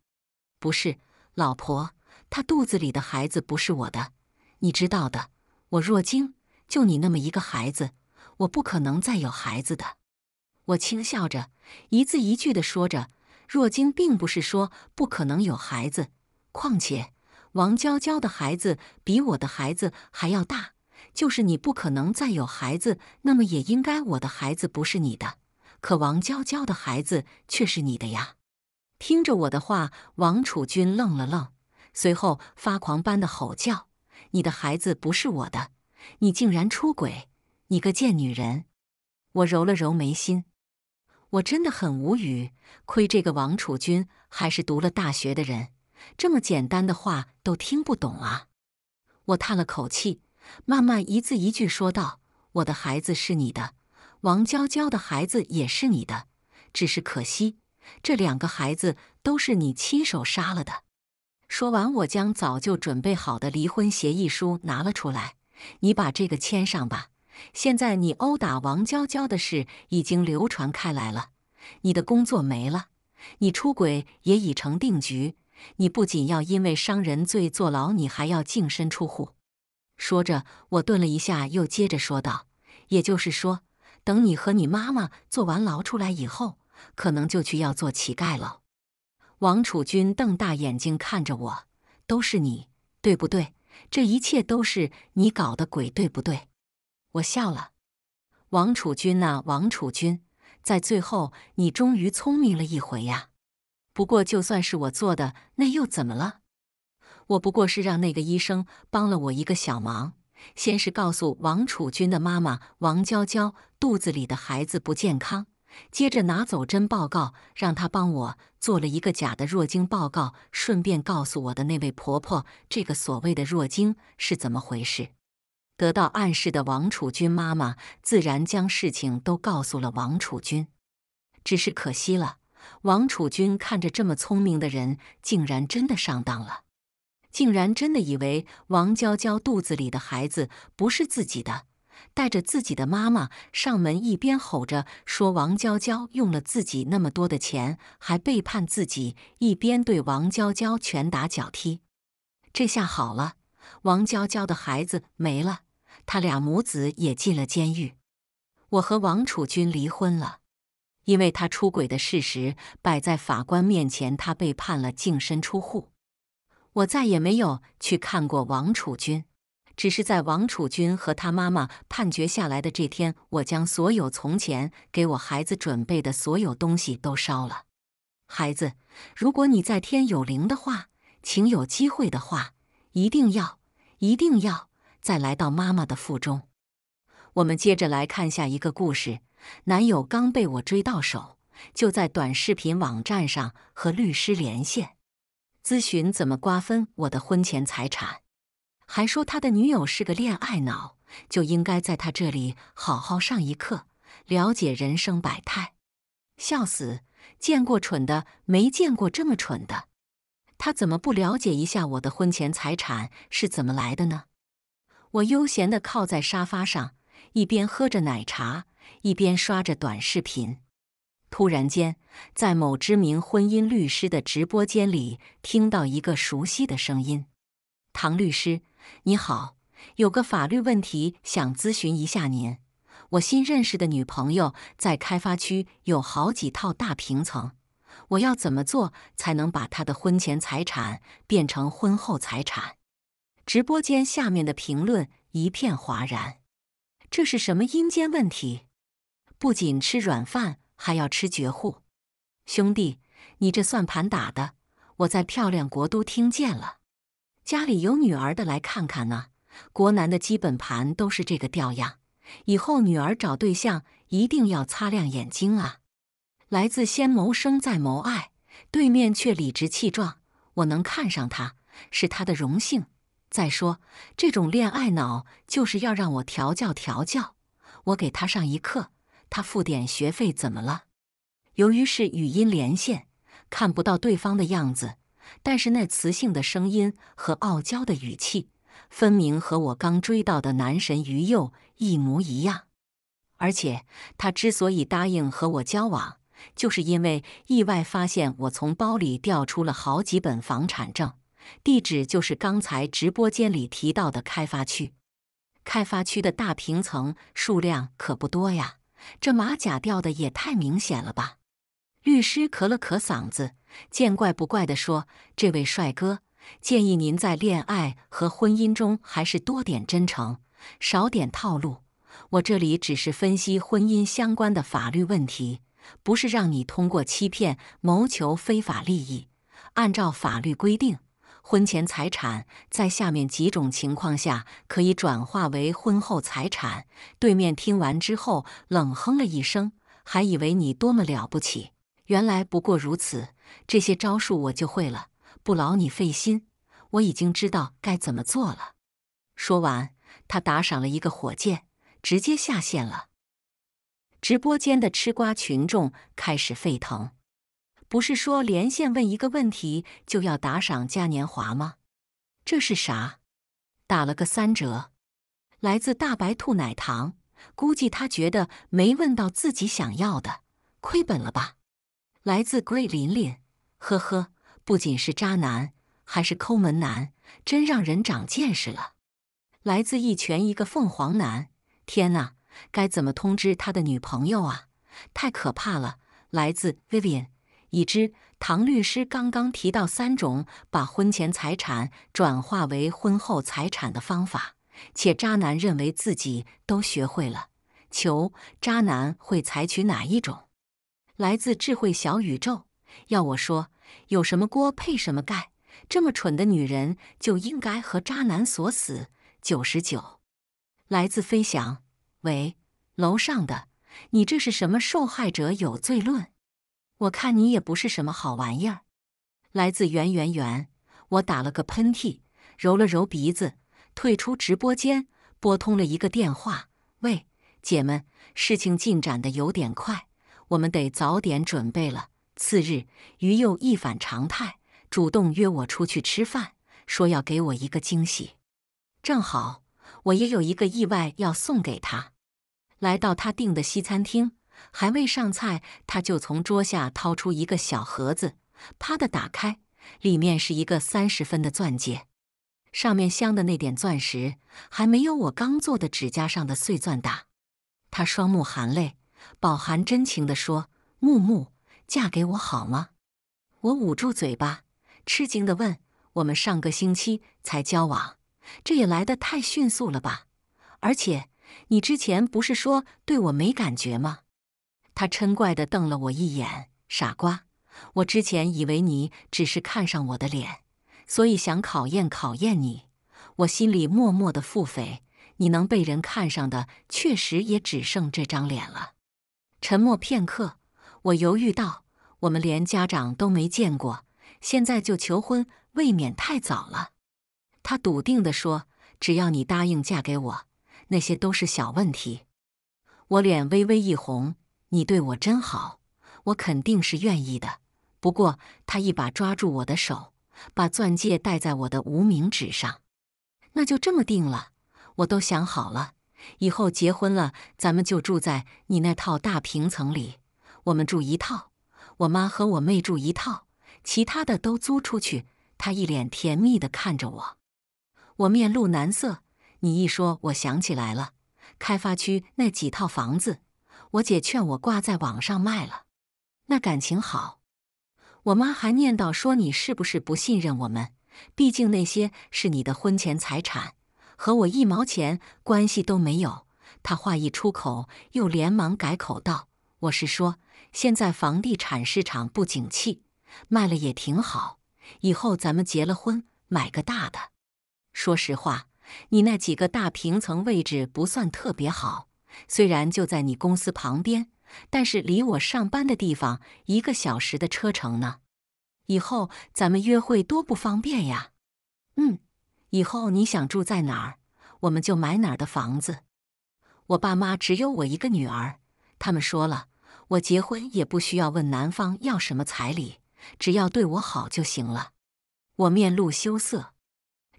不是老婆。她肚子里的孩子不是我的，你知道的。我若惊，就你那么一个孩子，我不可能再有孩子的。我轻笑着，一字一句的说着。若晶并不是说不可能有孩子，况且王娇娇的孩子比我的孩子还要大，就是你不可能再有孩子，那么也应该我的孩子不是你的，可王娇娇的孩子却是你的呀！听着我的话，王楚君愣了愣，随后发狂般的吼叫：“你的孩子不是我的，你竟然出轨，你个贱女人！”我揉了揉眉心。我真的很无语，亏这个王楚君还是读了大学的人，这么简单的话都听不懂啊！我叹了口气，慢慢一字一句说道：“我的孩子是你的，王娇娇的孩子也是你的，只是可惜，这两个孩子都是你亲手杀了的。”说完，我将早就准备好的离婚协议书拿了出来，你把这个签上吧。现在你殴打王娇娇的事已经流传开来了，你的工作没了，你出轨也已成定局。你不仅要因为伤人罪坐牢，你还要净身出户。说着，我顿了一下，又接着说道：“也就是说，等你和你妈妈坐完牢出来以后，可能就去要做乞丐了。”王楚君瞪大眼睛看着我：“都是你，对不对？这一切都是你搞的鬼，对不对？”我笑了，王楚君呐，王楚君，在最后你终于聪明了一回呀。不过就算是我做的，那又怎么了？我不过是让那个医生帮了我一个小忙，先是告诉王楚君的妈妈王娇娇肚子里的孩子不健康，接着拿走真报告，让她帮我做了一个假的弱精报告，顺便告诉我的那位婆婆这个所谓的弱精是怎么回事。得到暗示的王楚君妈妈自然将事情都告诉了王楚君，只是可惜了，王楚君看着这么聪明的人，竟然真的上当了，竟然真的以为王娇娇肚子里的孩子不是自己的，带着自己的妈妈上门，一边吼着说王娇娇用了自己那么多的钱，还背叛自己，一边对王娇娇拳打脚踢。这下好了，王娇娇的孩子没了。他俩母子也进了监狱。我和王楚君离婚了，因为他出轨的事实摆在法官面前，他被判了净身出户。我再也没有去看过王楚君，只是在王楚君和他妈妈判决下来的这天，我将所有从前给我孩子准备的所有东西都烧了。孩子，如果你在天有灵的话，请有机会的话，一定要，一定要。再来到妈妈的腹中，我们接着来看下一个故事。男友刚被我追到手，就在短视频网站上和律师连线咨询怎么瓜分我的婚前财产，还说他的女友是个恋爱脑，就应该在他这里好好上一课，了解人生百态。笑死！见过蠢的，没见过这么蠢的。他怎么不了解一下我的婚前财产是怎么来的呢？我悠闲地靠在沙发上，一边喝着奶茶，一边刷着短视频。突然间，在某知名婚姻律师的直播间里，听到一个熟悉的声音：“唐律师，你好，有个法律问题想咨询一下您。我新认识的女朋友在开发区有好几套大平层，我要怎么做才能把她的婚前财产变成婚后财产？”直播间下面的评论一片哗然，这是什么阴间问题？不仅吃软饭，还要吃绝户，兄弟，你这算盘打的，我在漂亮国都听见了。家里有女儿的来看看啊，国男的基本盘都是这个调样，以后女儿找对象一定要擦亮眼睛啊。来自先谋生再谋爱，对面却理直气壮，我能看上他是他的荣幸。再说，这种恋爱脑就是要让我调教调教。我给他上一课，他付点学费，怎么了？由于是语音连线，看不到对方的样子，但是那磁性的声音和傲娇的语气，分明和我刚追到的男神于佑一模一样。而且他之所以答应和我交往，就是因为意外发现我从包里掉出了好几本房产证。地址就是刚才直播间里提到的开发区。开发区的大平层数量可不多呀，这马甲掉的也太明显了吧！律师咳了咳嗓子，见怪不怪地说：“这位帅哥，建议您在恋爱和婚姻中还是多点真诚，少点套路。我这里只是分析婚姻相关的法律问题，不是让你通过欺骗谋求非法利益。按照法律规定。”婚前财产在下面几种情况下可以转化为婚后财产。对面听完之后冷哼了一声，还以为你多么了不起，原来不过如此。这些招数我就会了，不劳你费心，我已经知道该怎么做了。说完，他打赏了一个火箭，直接下线了。直播间的吃瓜群众开始沸腾。不是说连线问一个问题就要打赏嘉年华吗？这是啥？打了个三折。来自大白兔奶糖，估计他觉得没问到自己想要的，亏本了吧？来自 Great 琳琳，呵呵，不仅是渣男，还是抠门男，真让人长见识了。来自一拳一个凤凰男，天哪，该怎么通知他的女朋友啊？太可怕了。来自 Vivian。已知唐律师刚刚提到三种把婚前财产转化为婚后财产的方法，且渣男认为自己都学会了。求渣男会采取哪一种？来自智慧小宇宙。要我说，有什么锅配什么盖，这么蠢的女人就应该和渣男锁死。九十九，来自飞翔。喂，楼上的，你这是什么受害者有罪论？我看你也不是什么好玩意儿。来自圆圆圆。我打了个喷嚏，揉了揉鼻子，退出直播间，拨通了一个电话。喂，姐们，事情进展的有点快，我们得早点准备了。次日，于佑一反常态，主动约我出去吃饭，说要给我一个惊喜。正好我也有一个意外要送给他。来到他订的西餐厅。还未上菜，他就从桌下掏出一个小盒子，啪的打开，里面是一个三十分的钻戒，上面镶的那点钻石还没有我刚做的指甲上的碎钻大。他双目含泪，饱含真情地说：“木木，嫁给我好吗？”我捂住嘴巴，吃惊地问：“我们上个星期才交往，这也来得太迅速了吧？而且你之前不是说对我没感觉吗？”他嗔怪的瞪了我一眼：“傻瓜，我之前以为你只是看上我的脸，所以想考验考验你。”我心里默默的腹诽：“你能被人看上的，确实也只剩这张脸了。”沉默片刻，我犹豫道：“我们连家长都没见过，现在就求婚，未免太早了。”他笃定的说：“只要你答应嫁给我，那些都是小问题。”我脸微微一红。你对我真好，我肯定是愿意的。不过，他一把抓住我的手，把钻戒戴在我的无名指上。那就这么定了，我都想好了。以后结婚了，咱们就住在你那套大平层里。我们住一套，我妈和我妹住一套，其他的都租出去。他一脸甜蜜地看着我，我面露难色。你一说，我想起来了，开发区那几套房子。我姐劝我挂在网上卖了，那感情好。我妈还念叨说你是不是不信任我们？毕竟那些是你的婚前财产，和我一毛钱关系都没有。她话一出口，又连忙改口道：“我是说，现在房地产市场不景气，卖了也挺好。以后咱们结了婚，买个大的。说实话，你那几个大平层位置不算特别好。”虽然就在你公司旁边，但是离我上班的地方一个小时的车程呢。以后咱们约会多不方便呀。嗯，以后你想住在哪儿，我们就买哪儿的房子。我爸妈只有我一个女儿，他们说了，我结婚也不需要问男方要什么彩礼，只要对我好就行了。我面露羞涩。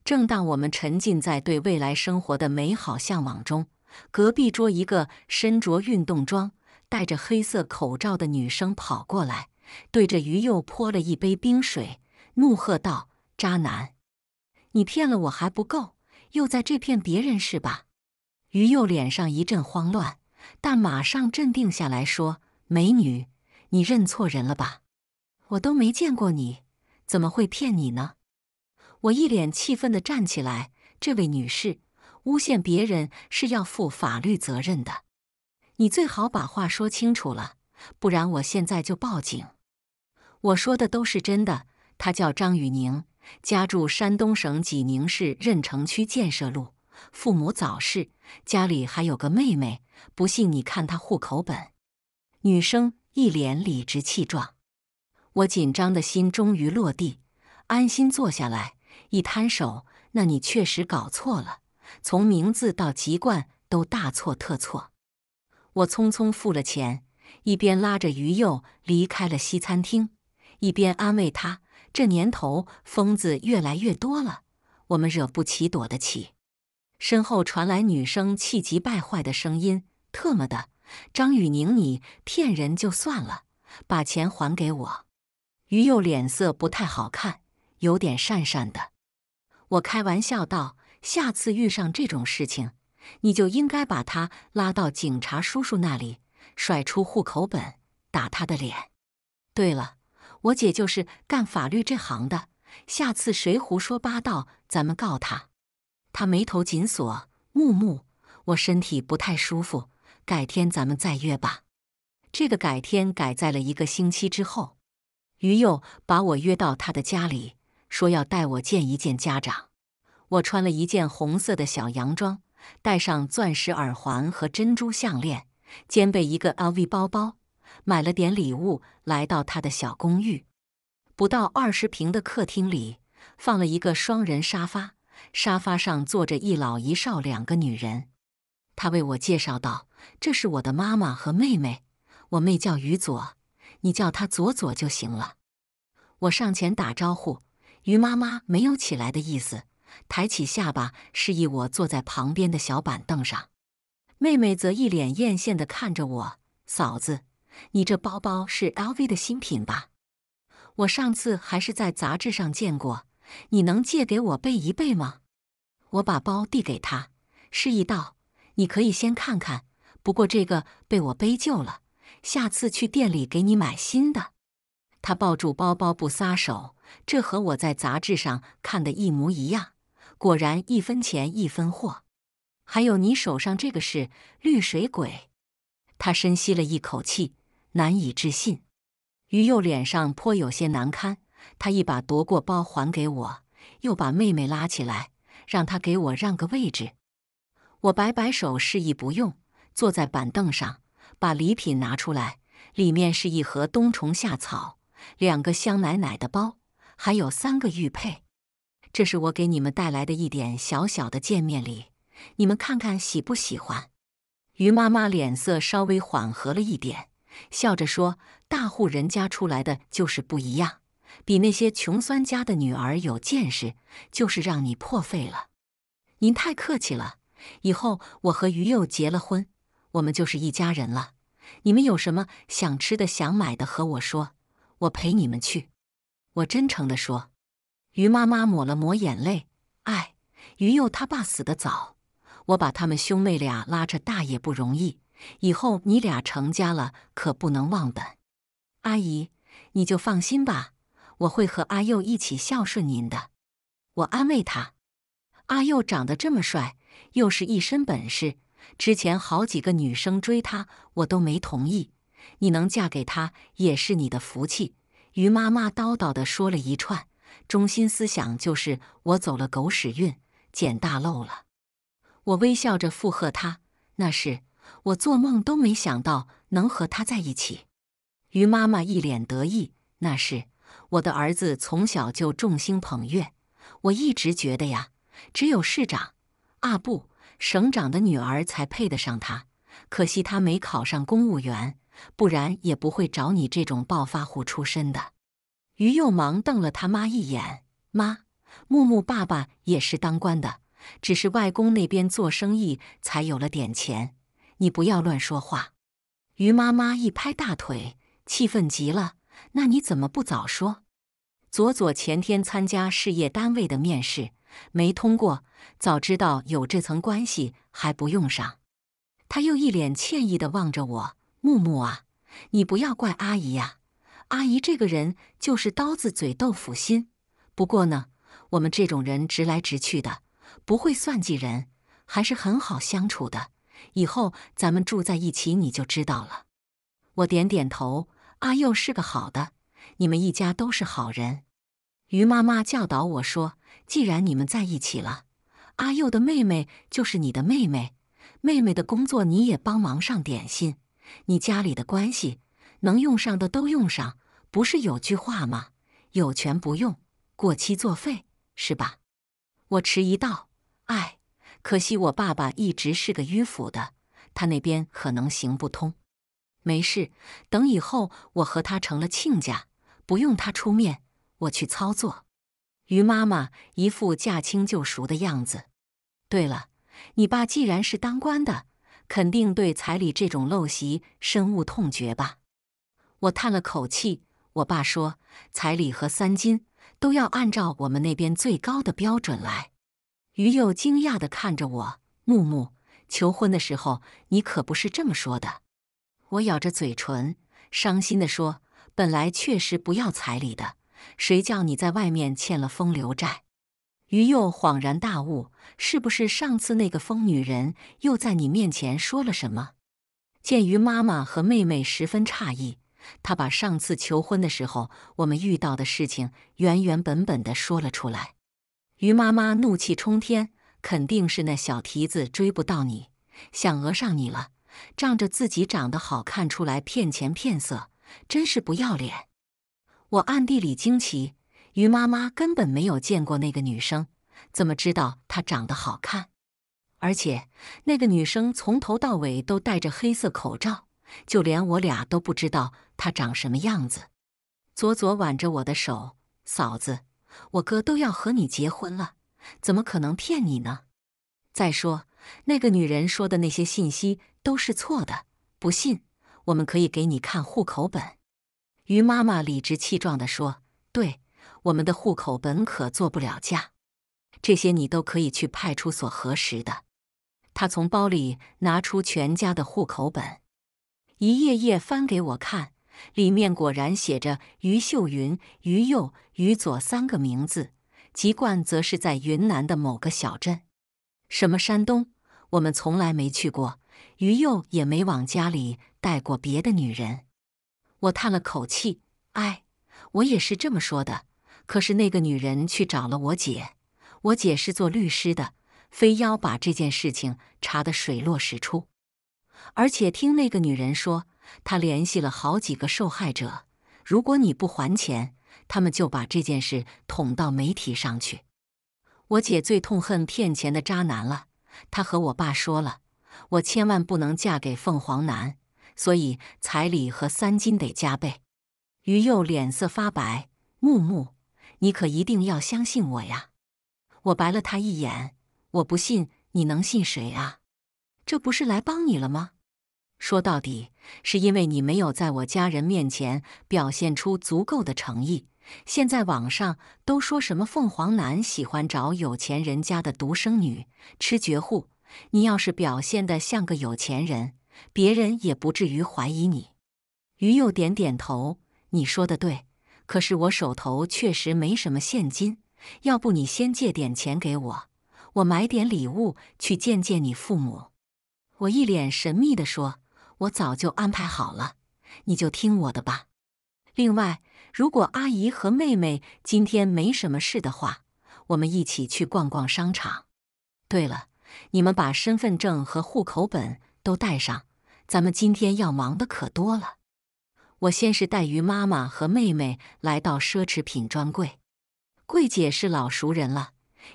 正当我们沉浸在对未来生活的美好向往中。隔壁桌一个身着运动装、戴着黑色口罩的女生跑过来，对着于佑泼了一杯冰水，怒喝道：“渣男，你骗了我还不够，又在这骗别人是吧？”于佑脸上一阵慌乱，但马上镇定下来说：“美女，你认错人了吧？我都没见过你，怎么会骗你呢？”我一脸气愤地站起来：“这位女士。”诬陷别人是要负法律责任的，你最好把话说清楚了，不然我现在就报警。我说的都是真的，他叫张宇宁，家住山东省济宁市任城区建设路，父母早逝，家里还有个妹妹，不信你看他户口本。女生一脸理直气壮，我紧张的心终于落地，安心坐下来，一摊手，那你确实搞错了。从名字到籍贯都大错特错。我匆匆付了钱，一边拉着于佑离开了西餐厅，一边安慰他：“这年头疯子越来越多了，我们惹不起，躲得起。”身后传来女生气急败坏的声音：“特么的，张雨宁，你骗人就算了，把钱还给我！”于佑脸色不太好看，有点讪讪的。我开玩笑道。下次遇上这种事情，你就应该把他拉到警察叔叔那里，甩出户口本，打他的脸。对了，我姐就是干法律这行的，下次谁胡说八道，咱们告他。他眉头紧锁，木木，我身体不太舒服，改天咱们再约吧。这个改天改在了一个星期之后，于佑把我约到他的家里，说要带我见一见家长。我穿了一件红色的小洋装，戴上钻石耳环和珍珠项链，肩背一个 LV 包包，买了点礼物，来到他的小公寓。不到二十平的客厅里，放了一个双人沙发，沙发上坐着一老一少两个女人。他为我介绍道：“这是我的妈妈和妹妹，我妹叫于左，你叫她左左就行了。”我上前打招呼，于妈妈没有起来的意思。抬起下巴示意我坐在旁边的小板凳上，妹妹则一脸艳羡的看着我：“嫂子，你这包包是 LV 的新品吧？我上次还是在杂志上见过。你能借给我背一背吗？”我把包递给她，示意道：“你可以先看看，不过这个被我背旧了，下次去店里给你买新的。”她抱住包包不撒手，这和我在杂志上看的一模一样。果然一分钱一分货。还有你手上这个是绿水鬼。他深吸了一口气，难以置信。于佑脸上颇有些难堪，他一把夺过包还给我，又把妹妹拉起来，让她给我让个位置。我摆摆手示意不用，坐在板凳上，把礼品拿出来。里面是一盒冬虫夏草，两个香奶奶的包，还有三个玉佩。这是我给你们带来的一点小小的见面礼，你们看看喜不喜欢？于妈妈脸色稍微缓和了一点，笑着说：“大户人家出来的就是不一样，比那些穷酸家的女儿有见识，就是让你破费了。您太客气了，以后我和于佑结了婚，我们就是一家人了。你们有什么想吃的、想买的，和我说，我陪你们去。”我真诚地说。于妈妈抹了抹眼泪，哎，于佑他爸死得早，我把他们兄妹俩拉扯大也不容易。以后你俩成家了，可不能忘本。阿姨，你就放心吧，我会和阿佑一起孝顺您的。我安慰他，阿佑长得这么帅，又是一身本事，之前好几个女生追他，我都没同意。你能嫁给他，也是你的福气。于妈妈叨叨地说了一串。中心思想就是我走了狗屎运，捡大漏了。我微笑着附和他：“那是我做梦都没想到能和他在一起。”于妈妈一脸得意：“那是我的儿子从小就众星捧月，我一直觉得呀，只有市长、啊不省长的女儿才配得上他。可惜他没考上公务员，不然也不会找你这种暴发户出身的。”于又忙瞪了他妈一眼：“妈，木木爸爸也是当官的，只是外公那边做生意才有了点钱。你不要乱说话。”于妈妈一拍大腿，气愤极了：“那你怎么不早说？左左前天参加事业单位的面试没通过，早知道有这层关系还不用上。”他又一脸歉意的望着我：“木木啊，你不要怪阿姨呀。”阿姨这个人就是刀子嘴豆腐心，不过呢，我们这种人直来直去的，不会算计人，还是很好相处的。以后咱们住在一起，你就知道了。我点点头，阿佑是个好的，你们一家都是好人。于妈妈教导我说：“既然你们在一起了，阿佑的妹妹就是你的妹妹，妹妹的工作你也帮忙上点心，你家里的关系能用上的都用上。”不是有句话吗？有权不用，过期作废，是吧？我迟疑道：“哎，可惜我爸爸一直是个迂腐的，他那边可能行不通。没事，等以后我和他成了亲家，不用他出面，我去操作。”于妈妈一副驾轻就熟的样子。对了，你爸既然是当官的，肯定对彩礼这种陋习深恶痛绝吧？我叹了口气。我爸说，彩礼和三金都要按照我们那边最高的标准来。于佑惊讶地看着我，木木，求婚的时候你可不是这么说的。我咬着嘴唇，伤心地说：“本来确实不要彩礼的，谁叫你在外面欠了风流债？”于佑恍然大悟：“是不是上次那个疯女人又在你面前说了什么？”见于妈妈和妹妹十分诧异。他把上次求婚的时候我们遇到的事情原原本本的说了出来。于妈妈怒气冲天，肯定是那小蹄子追不到你，想讹上你了，仗着自己长得好看出来骗钱骗色，真是不要脸。我暗地里惊奇，于妈妈根本没有见过那个女生，怎么知道她长得好看？而且那个女生从头到尾都戴着黑色口罩，就连我俩都不知道。他长什么样子？左左挽着我的手，嫂子，我哥都要和你结婚了，怎么可能骗你呢？再说，那个女人说的那些信息都是错的，不信，我们可以给你看户口本。于妈妈理直气壮的说：“对，我们的户口本可做不了假，这些你都可以去派出所核实的。”他从包里拿出全家的户口本，一页页翻给我看。里面果然写着于秀云、于右、于左三个名字，籍贯则是在云南的某个小镇。什么山东？我们从来没去过，于右也没往家里带过别的女人。我叹了口气，哎，我也是这么说的。可是那个女人去找了我姐，我姐是做律师的，非要把这件事情查得水落石出。而且听那个女人说。他联系了好几个受害者，如果你不还钱，他们就把这件事捅到媒体上去。我姐最痛恨骗钱的渣男了，她和我爸说了，我千万不能嫁给凤凰男，所以彩礼和三金得加倍。于佑脸色发白，木木，你可一定要相信我呀！我白了他一眼，我不信，你能信谁啊？这不是来帮你了吗？说到底，是因为你没有在我家人面前表现出足够的诚意。现在网上都说什么凤凰男喜欢找有钱人家的独生女吃绝户，你要是表现得像个有钱人，别人也不至于怀疑你。于又点点头，你说的对。可是我手头确实没什么现金，要不你先借点钱给我，我买点礼物去见见你父母。我一脸神秘地说。我早就安排好了，你就听我的吧。另外，如果阿姨和妹妹今天没什么事的话，我们一起去逛逛商场。对了，你们把身份证和户口本都带上，咱们今天要忙的可多了。我先是带于妈妈和妹妹来到奢侈品专柜，柜姐是老熟人了，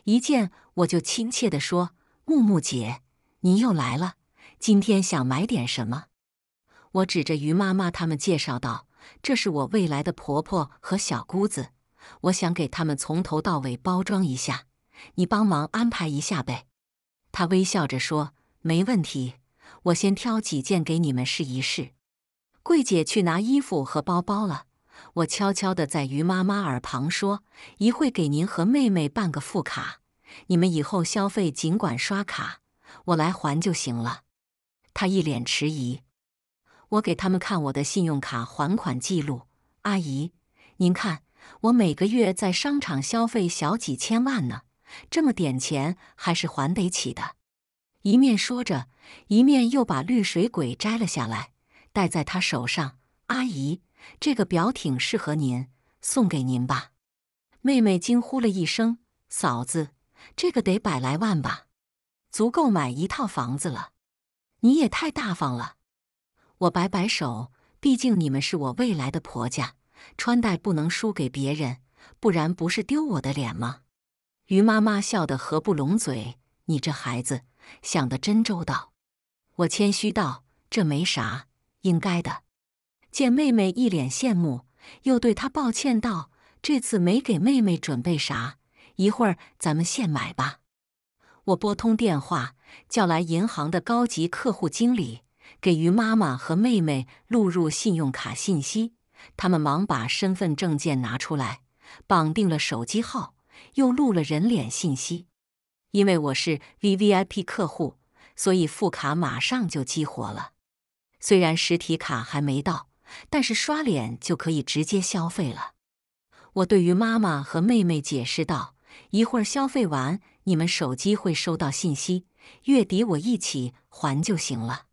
一见我就亲切的说：“木木姐，您又来了，今天想买点什么？”我指着于妈妈他们介绍道：“这是我未来的婆婆和小姑子，我想给他们从头到尾包装一下，你帮忙安排一下呗。”她微笑着说：“没问题，我先挑几件给你们试一试。”柜姐去拿衣服和包包了，我悄悄的在于妈妈耳旁说：“一会给您和妹妹办个副卡，你们以后消费尽管刷卡，我来还就行了。”她一脸迟疑。我给他们看我的信用卡还款记录，阿姨，您看我每个月在商场消费小几千万呢，这么点钱还是还得起的。一面说着，一面又把绿水鬼摘了下来，戴在他手上。阿姨，这个表挺适合您，送给您吧。妹妹惊呼了一声：“嫂子，这个得百来万吧，足够买一套房子了。你也太大方了。”我摆摆手，毕竟你们是我未来的婆家，穿戴不能输给别人，不然不是丢我的脸吗？于妈妈笑得合不拢嘴，你这孩子想得真周到。我谦虚道：“这没啥，应该的。”见妹妹一脸羡慕，又对她抱歉道：“这次没给妹妹准备啥，一会儿咱们现买吧。”我拨通电话，叫来银行的高级客户经理。给于妈妈和妹妹录入信用卡信息，他们忙把身份证件拿出来，绑定了手机号，又录了人脸信息。因为我是 V V I P 客户，所以副卡马上就激活了。虽然实体卡还没到，但是刷脸就可以直接消费了。我对于妈妈和妹妹解释道：“一会儿消费完，你们手机会收到信息，月底我一起还就行了。”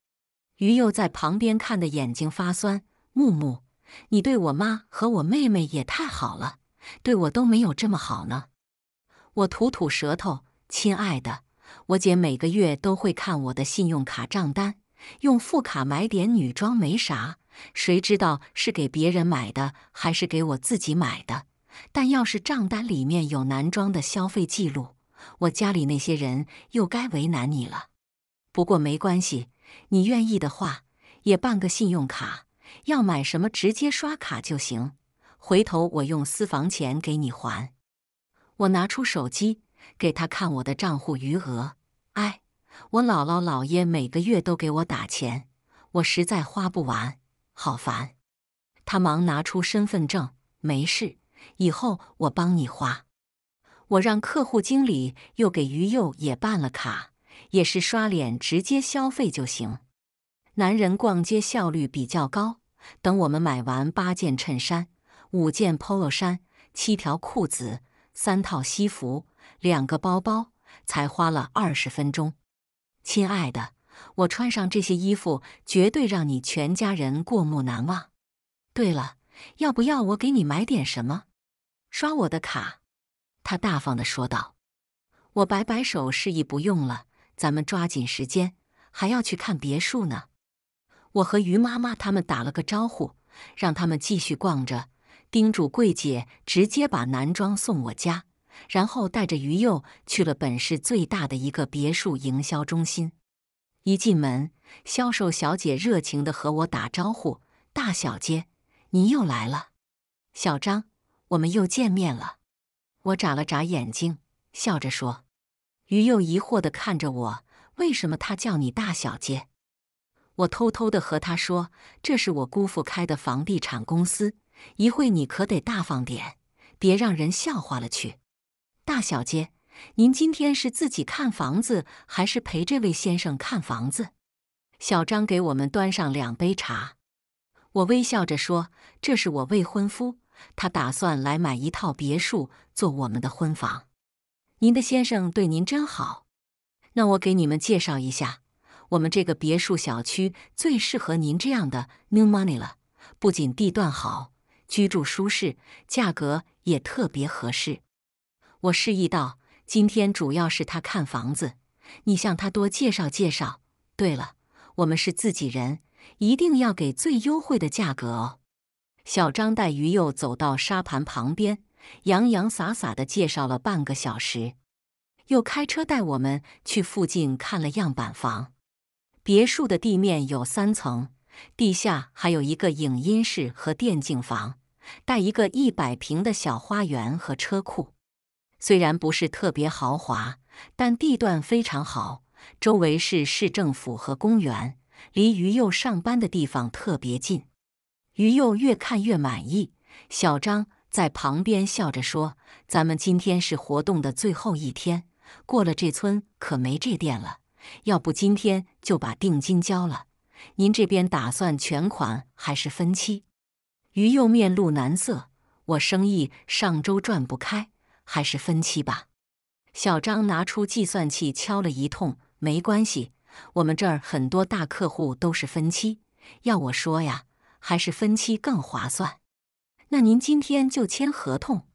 于又在旁边看的眼睛发酸。木木，你对我妈和我妹妹也太好了，对我都没有这么好呢。我吐吐舌头，亲爱的，我姐每个月都会看我的信用卡账单，用副卡买点女装没啥，谁知道是给别人买的还是给我自己买的？但要是账单里面有男装的消费记录，我家里那些人又该为难你了。不过没关系。你愿意的话，也办个信用卡，要买什么直接刷卡就行。回头我用私房钱给你还。我拿出手机给他看我的账户余额。哎，我姥姥姥爷每个月都给我打钱，我实在花不完，好烦。他忙拿出身份证，没事，以后我帮你花。我让客户经理又给于佑也办了卡。也是刷脸直接消费就行。男人逛街效率比较高，等我们买完八件衬衫、五件 Polo 衫、七条裤子、三套西服、两个包包，才花了二十分钟。亲爱的，我穿上这些衣服，绝对让你全家人过目难忘。对了，要不要我给你买点什么？刷我的卡。”他大方地说道。我摆摆手，示意不用了。咱们抓紧时间，还要去看别墅呢。我和于妈妈他们打了个招呼，让他们继续逛着，叮嘱桂姐直接把男装送我家，然后带着于佑去了本市最大的一个别墅营销中心。一进门，销售小姐热情地和我打招呼：“大小姐，您又来了，小张，我们又见面了。”我眨了眨眼睛，笑着说。于又疑惑地看着我：“为什么他叫你大小姐？”我偷偷地和他说：“这是我姑父开的房地产公司，一会你可得大方点，别让人笑话了去。”大小姐，您今天是自己看房子，还是陪这位先生看房子？”小张给我们端上两杯茶，我微笑着说：“这是我未婚夫，他打算来买一套别墅做我们的婚房。”您的先生对您真好，那我给你们介绍一下，我们这个别墅小区最适合您这样的 new money 了。不仅地段好，居住舒适，价格也特别合适。我示意道：“今天主要是他看房子，你向他多介绍介绍。”对了，我们是自己人，一定要给最优惠的价格哦。小张带于右走到沙盘旁边。洋洋洒洒的介绍了半个小时，又开车带我们去附近看了样板房。别墅的地面有三层，地下还有一个影音室和电竞房，带一个一百平的小花园和车库。虽然不是特别豪华，但地段非常好，周围是市政府和公园，离于右上班的地方特别近。于右越看越满意，小张。在旁边笑着说：“咱们今天是活动的最后一天，过了这村可没这店了。要不今天就把定金交了？您这边打算全款还是分期？”于右面露难色：“我生意上周转不开，还是分期吧。”小张拿出计算器敲了一通：“没关系，我们这儿很多大客户都是分期。要我说呀，还是分期更划算。”那您今天就签合同。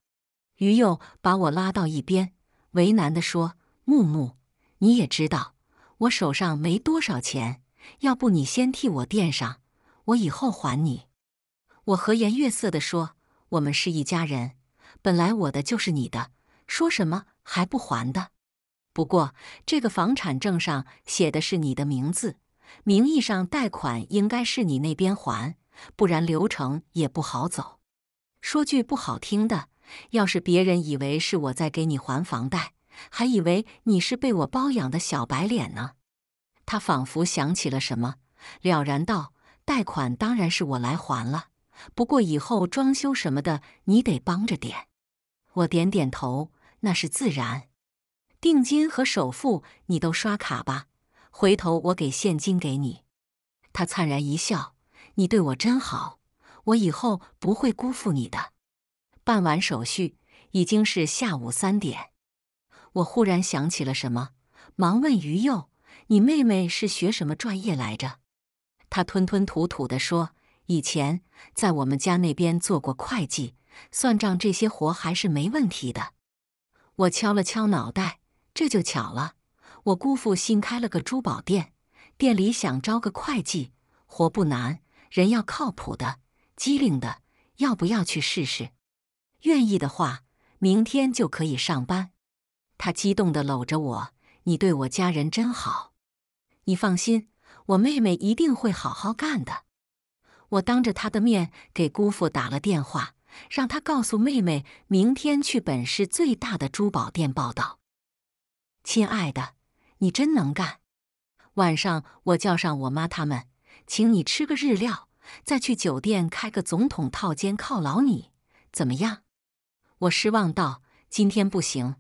于又把我拉到一边，为难的说：“木木，你也知道，我手上没多少钱，要不你先替我垫上，我以后还你。”我和颜悦色的说：“我们是一家人，本来我的就是你的，说什么还不还的？不过这个房产证上写的是你的名字，名义上贷款应该是你那边还，不然流程也不好走。”说句不好听的，要是别人以为是我在给你还房贷，还以为你是被我包养的小白脸呢。他仿佛想起了什么，了然道：“贷款当然是我来还了，不过以后装修什么的，你得帮着点。”我点点头，那是自然。定金和首付你都刷卡吧，回头我给现金给你。他灿然一笑：“你对我真好。”我以后不会辜负你的。办完手续已经是下午三点，我忽然想起了什么，忙问于佑：“你妹妹是学什么专业来着？”他吞吞吐吐的说：“以前在我们家那边做过会计，算账这些活还是没问题的。”我敲了敲脑袋，这就巧了，我姑父新开了个珠宝店，店里想招个会计，活不难，人要靠谱的。机灵的，要不要去试试？愿意的话，明天就可以上班。他激动的搂着我：“你对我家人真好，你放心，我妹妹一定会好好干的。”我当着他的面给姑父打了电话，让他告诉妹妹明天去本市最大的珠宝店报道。亲爱的，你真能干。晚上我叫上我妈他们，请你吃个日料。再去酒店开个总统套间犒劳你，怎么样？我失望道：“今天不行，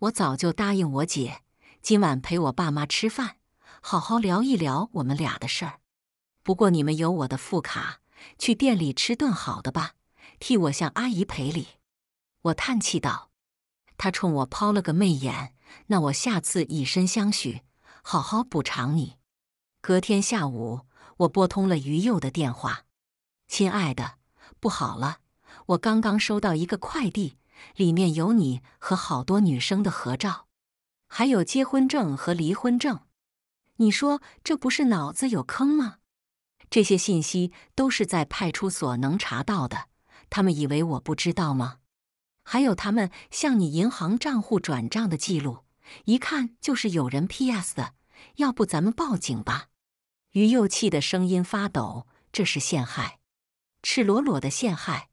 我早就答应我姐，今晚陪我爸妈吃饭，好好聊一聊我们俩的事儿。不过你们有我的副卡，去店里吃顿好的吧，替我向阿姨赔礼。”我叹气道。他冲我抛了个媚眼：“那我下次以身相许，好好补偿你。”隔天下午。我拨通了于佑的电话，亲爱的，不好了！我刚刚收到一个快递，里面有你和好多女生的合照，还有结婚证和离婚证。你说这不是脑子有坑吗？这些信息都是在派出所能查到的，他们以为我不知道吗？还有他们向你银行账户转账的记录，一看就是有人 P S 的。要不咱们报警吧？于又气的声音发抖，这是陷害，赤裸裸的陷害。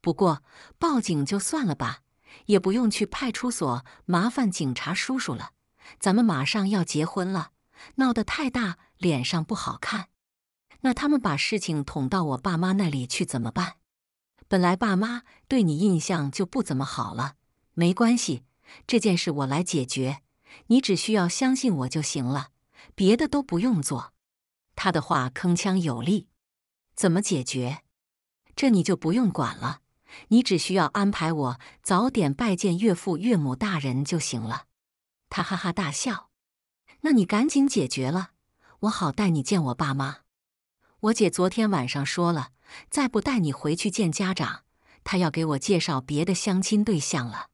不过报警就算了吧，也不用去派出所麻烦警察叔叔了。咱们马上要结婚了，闹得太大，脸上不好看。那他们把事情捅到我爸妈那里去怎么办？本来爸妈对你印象就不怎么好了，没关系，这件事我来解决，你只需要相信我就行了，别的都不用做。他的话铿锵有力，怎么解决？这你就不用管了，你只需要安排我早点拜见岳父岳母大人就行了。他哈哈大笑，那你赶紧解决了，我好带你见我爸妈。我姐昨天晚上说了，再不带你回去见家长，她要给我介绍别的相亲对象了。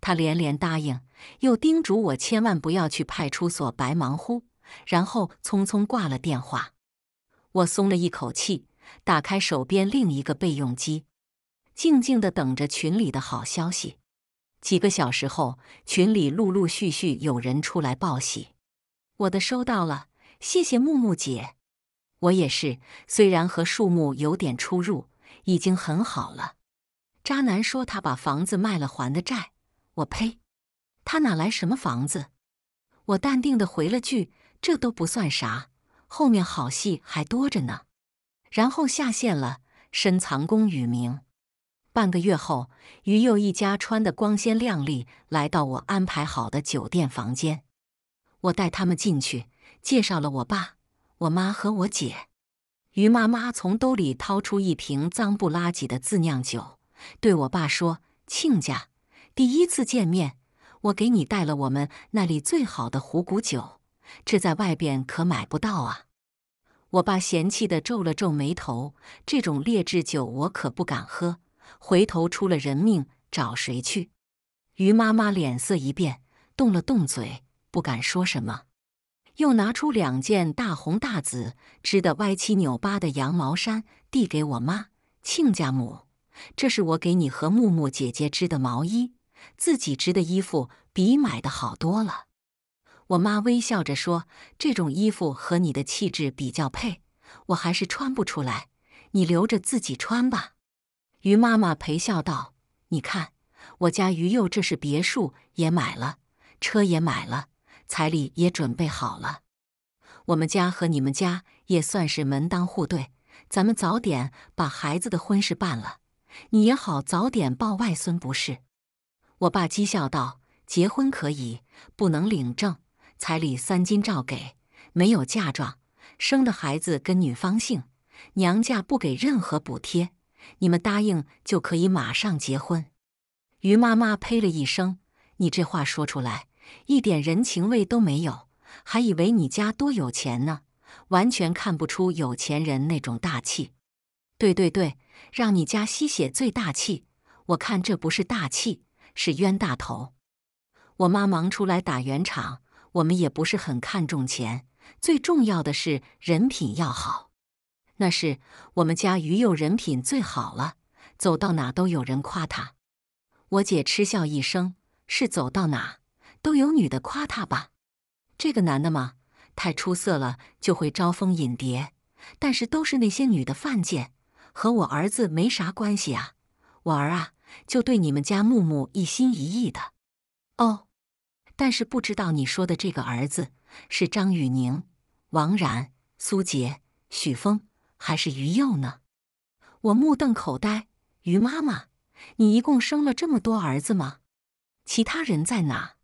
他连连答应，又叮嘱我千万不要去派出所白忙乎。然后匆匆挂了电话，我松了一口气，打开手边另一个备用机，静静的等着群里的好消息。几个小时后，群里陆陆续续有人出来报喜，我的收到了，谢谢木木姐。我也是，虽然和树木有点出入，已经很好了。渣男说他把房子卖了还的债，我呸，他哪来什么房子？我淡定的回了句。这都不算啥，后面好戏还多着呢。然后下线了，深藏功与名。半个月后，于佑一家穿的光鲜亮丽来到我安排好的酒店房间。我带他们进去，介绍了我爸、我妈和我姐。于妈妈从兜里掏出一瓶脏不拉几的自酿酒，对我爸说：“亲家，第一次见面，我给你带了我们那里最好的虎骨酒。”这在外边可买不到啊！我爸嫌弃的皱了皱眉头，这种劣质酒我可不敢喝，回头出了人命找谁去？于妈妈脸色一变，动了动嘴，不敢说什么，又拿出两件大红大紫织的歪七扭八的羊毛衫递给我妈亲家母：“这是我给你和木木姐姐织的毛衣，自己织的衣服比买的好多了。”我妈微笑着说：“这种衣服和你的气质比较配，我还是穿不出来，你留着自己穿吧。”于妈妈陪笑道：“你看，我家于佑这是别墅也买了，车也买了，彩礼也准备好了，我们家和你们家也算是门当户对，咱们早点把孩子的婚事办了，你也好早点抱外孙不是？”我爸讥笑道：“结婚可以，不能领证。”彩礼三金照给，没有嫁妆，生的孩子跟女方姓，娘家不给任何补贴，你们答应就可以马上结婚。于妈妈呸了一声：“你这话说出来一点人情味都没有，还以为你家多有钱呢，完全看不出有钱人那种大气。”“对对对，让你家吸血最大气，我看这不是大气，是冤大头。”我妈忙出来打圆场。我们也不是很看重钱，最重要的是人品要好。那是我们家于佑人品最好了，走到哪都有人夸他。我姐嗤笑一声：“是走到哪都有女的夸他吧？这个男的嘛，太出色了就会招蜂引蝶，但是都是那些女的犯贱，和我儿子没啥关系啊。我儿啊，就对你们家木木一心一意的。”哦。但是不知道你说的这个儿子是张雨宁、王然、苏杰、许峰还是于佑呢？我目瞪口呆。于妈妈，你一共生了这么多儿子吗？其他人在哪？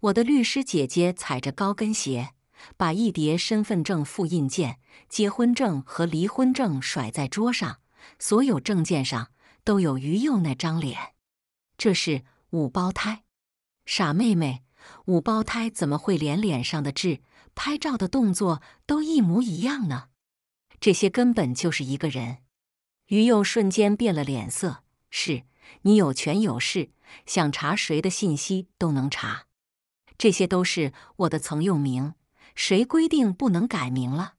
我的律师姐姐踩着高跟鞋，把一叠身份证复印件、结婚证和离婚证甩在桌上，所有证件上都有于佑那张脸。这是五胞胎，傻妹妹。五胞胎怎么会连脸上的痣、拍照的动作都一模一样呢？这些根本就是一个人。于佑瞬间变了脸色：“是你有权有势，想查谁的信息都能查。这些都是我的曾用名，谁规定不能改名了？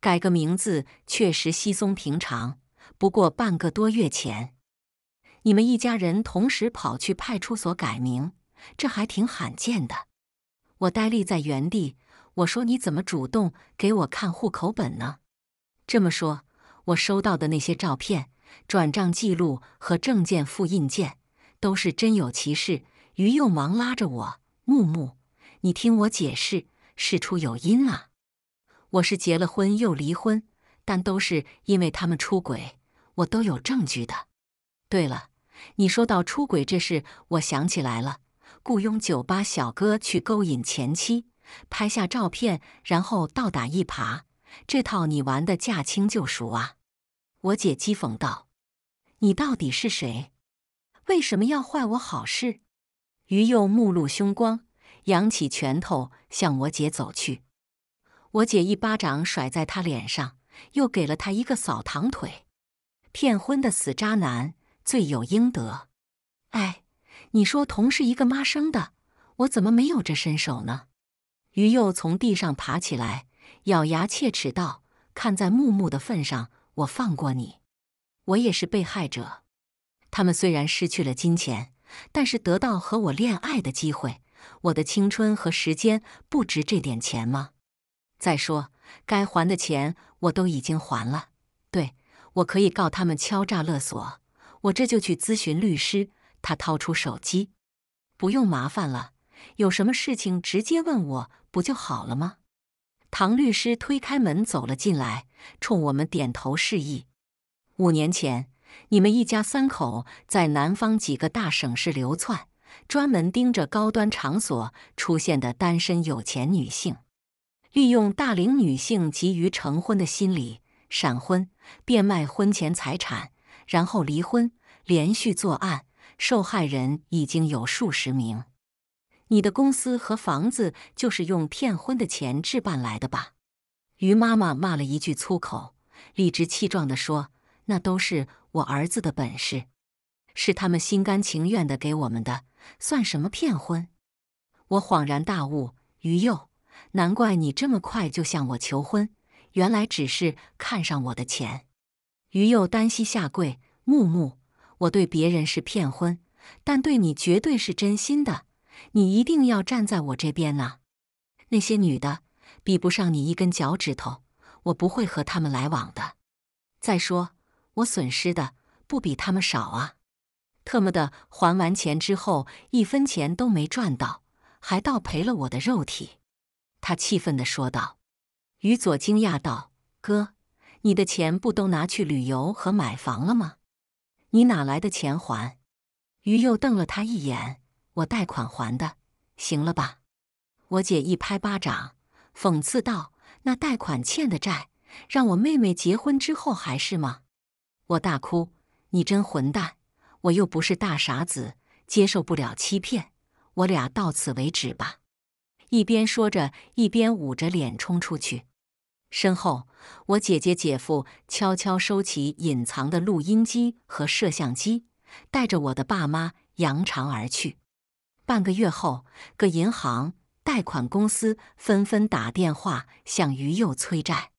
改个名字确实稀松平常。不过半个多月前，你们一家人同时跑去派出所改名。”这还挺罕见的，我呆立在原地。我说：“你怎么主动给我看户口本呢？”这么说，我收到的那些照片、转账记录和证件复印件都是真有其事。于又忙拉着我：“木木，你听我解释，事出有因啊。我是结了婚又离婚，但都是因为他们出轨，我都有证据的。对了，你说到出轨这事，我想起来了。”雇佣酒吧小哥去勾引前妻，拍下照片，然后倒打一耙，这套你玩的驾轻就熟啊！我姐讥讽道：“你到底是谁？为什么要坏我好事？”于又目露凶光，扬起拳头向我姐走去。我姐一巴掌甩在他脸上，又给了他一个扫堂腿。骗婚的死渣男，罪有应得！哎。你说同是一个妈生的，我怎么没有这身手呢？于又从地上爬起来，咬牙切齿道：“看在木木的份上，我放过你。我也是被害者。他们虽然失去了金钱，但是得到和我恋爱的机会。我的青春和时间不值这点钱吗？再说，该还的钱我都已经还了。对我可以告他们敲诈勒索。我这就去咨询律师。”他掏出手机，不用麻烦了，有什么事情直接问我不就好了吗？唐律师推开门走了进来，冲我们点头示意。五年前，你们一家三口在南方几个大省市流窜，专门盯着高端场所出现的单身有钱女性，利用大龄女性急于成婚的心理，闪婚、变卖婚前财产，然后离婚，连续作案。受害人已经有数十名，你的公司和房子就是用骗婚的钱置办来的吧？于妈妈骂了一句粗口，理直气壮地说：“那都是我儿子的本事，是他们心甘情愿的给我们的，算什么骗婚？”我恍然大悟，于佑，难怪你这么快就向我求婚，原来只是看上我的钱。于佑单膝下跪，木木。我对别人是骗婚，但对你绝对是真心的。你一定要站在我这边呐！那些女的比不上你一根脚趾头，我不会和他们来往的。再说，我损失的不比他们少啊！特么的，还完钱之后一分钱都没赚到，还倒赔了我的肉体。他气愤地说道。于左惊讶道：“哥，你的钱不都拿去旅游和买房了吗？”你哪来的钱还？于又瞪了他一眼。我贷款还的，行了吧？我姐一拍巴掌，讽刺道：“那贷款欠的债，让我妹妹结婚之后还是吗？”我大哭：“你真混蛋！我又不是大傻子，接受不了欺骗。我俩到此为止吧！”一边说着，一边捂着脸冲出去。身后，我姐姐、姐夫悄悄收起隐藏的录音机和摄像机，带着我的爸妈扬长而去。半个月后，各银行、贷款公司纷纷打电话向于佑催债，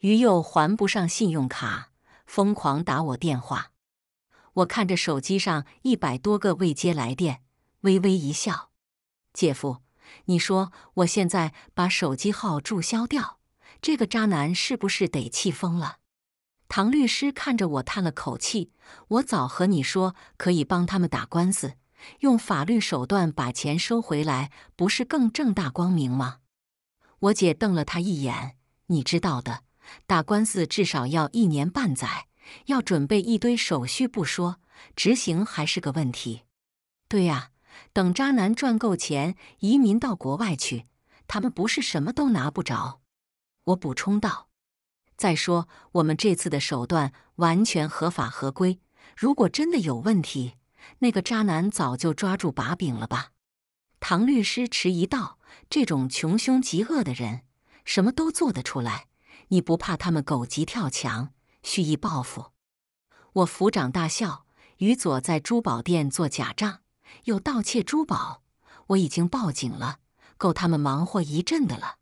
于佑还不上信用卡，疯狂打我电话。我看着手机上一百多个未接来电，微微一笑：“姐夫，你说我现在把手机号注销掉？”这个渣男是不是得气疯了？唐律师看着我叹了口气：“我早和你说，可以帮他们打官司，用法律手段把钱收回来，不是更正大光明吗？”我姐瞪了他一眼：“你知道的，打官司至少要一年半载，要准备一堆手续不说，执行还是个问题。”“对呀，等渣男赚够钱，移民到国外去，他们不是什么都拿不着？”我补充道：“再说，我们这次的手段完全合法合规。如果真的有问题，那个渣男早就抓住把柄了吧？”唐律师迟疑道：“这种穷凶极恶的人，什么都做得出来。你不怕他们狗急跳墙，蓄意报复？”我抚掌大笑：“于左在珠宝店做假账，又盗窃珠宝，我已经报警了，够他们忙活一阵的了。”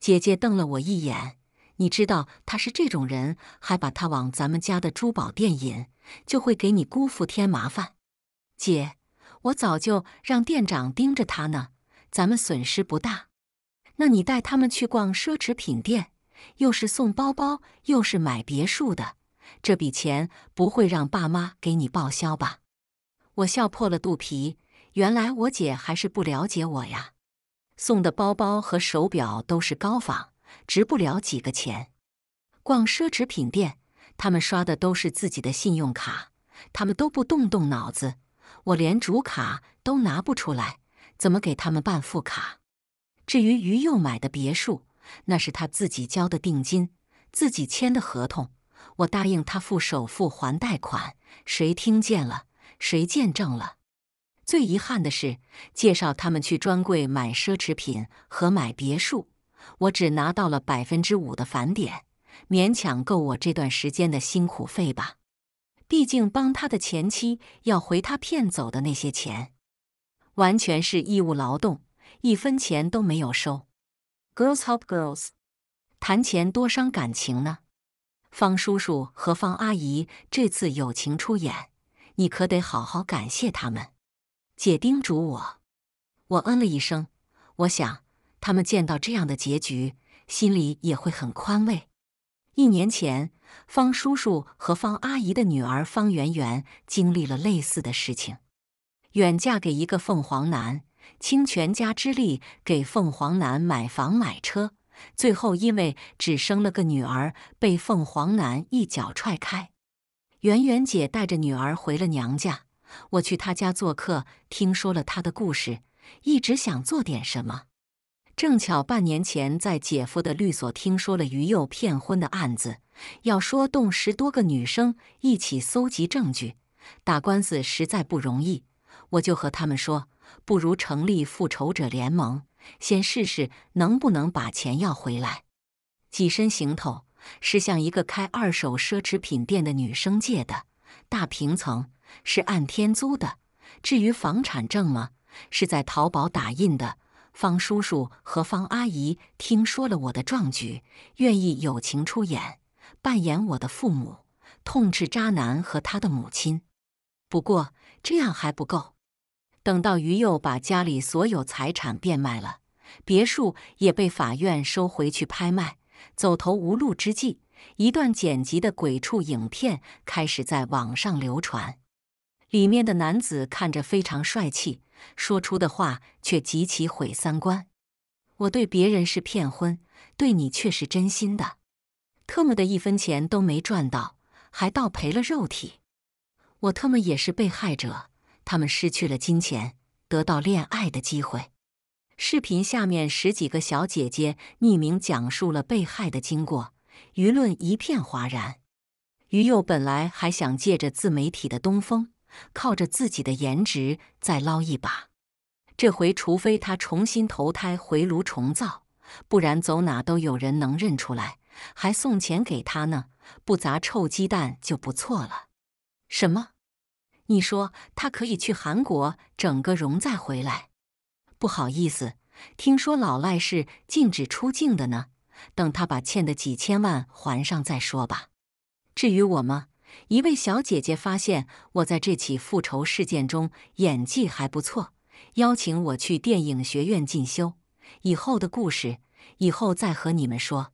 姐姐瞪了我一眼，你知道他是这种人，还把他往咱们家的珠宝店引，就会给你姑父添麻烦。姐，我早就让店长盯着他呢，咱们损失不大。那你带他们去逛奢侈品店，又是送包包，又是买别墅的，这笔钱不会让爸妈给你报销吧？我笑破了肚皮，原来我姐还是不了解我呀。送的包包和手表都是高仿，值不了几个钱。逛奢侈品店，他们刷的都是自己的信用卡，他们都不动动脑子。我连主卡都拿不出来，怎么给他们办副卡？至于于右买的别墅，那是他自己交的定金，自己签的合同，我答应他付首付还贷款，谁听见了？谁见证了？最遗憾的是，介绍他们去专柜买奢侈品和买别墅，我只拿到了百分之五的返点，勉强够我这段时间的辛苦费吧。毕竟帮他的前妻要回他骗走的那些钱，完全是义务劳动，一分钱都没有收。Girls help girls，谈钱多伤感情呢。方叔叔和方阿姨这次友情出演，你可得好好感谢他们。姐叮嘱我，我嗯了一声。我想，他们见到这样的结局，心里也会很宽慰。一年前，方叔叔和方阿姨的女儿方圆圆经历了类似的事情：远嫁给一个凤凰男，倾全家之力给凤凰男买房买车，最后因为只生了个女儿，被凤凰男一脚踹开。圆圆姐带着女儿回了娘家。我去他家做客，听说了他的故事，一直想做点什么。正巧半年前在姐夫的律所听说了于佑骗婚的案子，要说动十多个女生一起搜集证据、打官司实在不容易，我就和他们说，不如成立复仇者联盟，先试试能不能把钱要回来。几身行头是向一个开二手奢侈品店的女生借的，大平层。是按天租的。至于房产证吗？是在淘宝打印的。方叔叔和方阿姨听说了我的壮举，愿意友情出演，扮演我的父母，痛斥渣男和他的母亲。不过这样还不够。等到于佑把家里所有财产变卖了，别墅也被法院收回去拍卖，走投无路之际，一段剪辑的鬼畜影片开始在网上流传。里面的男子看着非常帅气，说出的话却极其毁三观。我对别人是骗婚，对你却是真心的。特么的一分钱都没赚到，还倒赔了肉体。我特么也是被害者，他们失去了金钱，得到恋爱的机会。视频下面十几个小姐姐匿名讲述了被害的经过，舆论一片哗然。于右本来还想借着自媒体的东风。靠着自己的颜值再捞一把，这回除非他重新投胎回炉重造，不然走哪都有人能认出来，还送钱给他呢，不砸臭鸡蛋就不错了。什么？你说他可以去韩国整个容再回来？不好意思，听说老赖是禁止出境的呢。等他把欠的几千万还上再说吧。至于我吗？一位小姐姐发现我在这起复仇事件中演技还不错，邀请我去电影学院进修。以后的故事，以后再和你们说。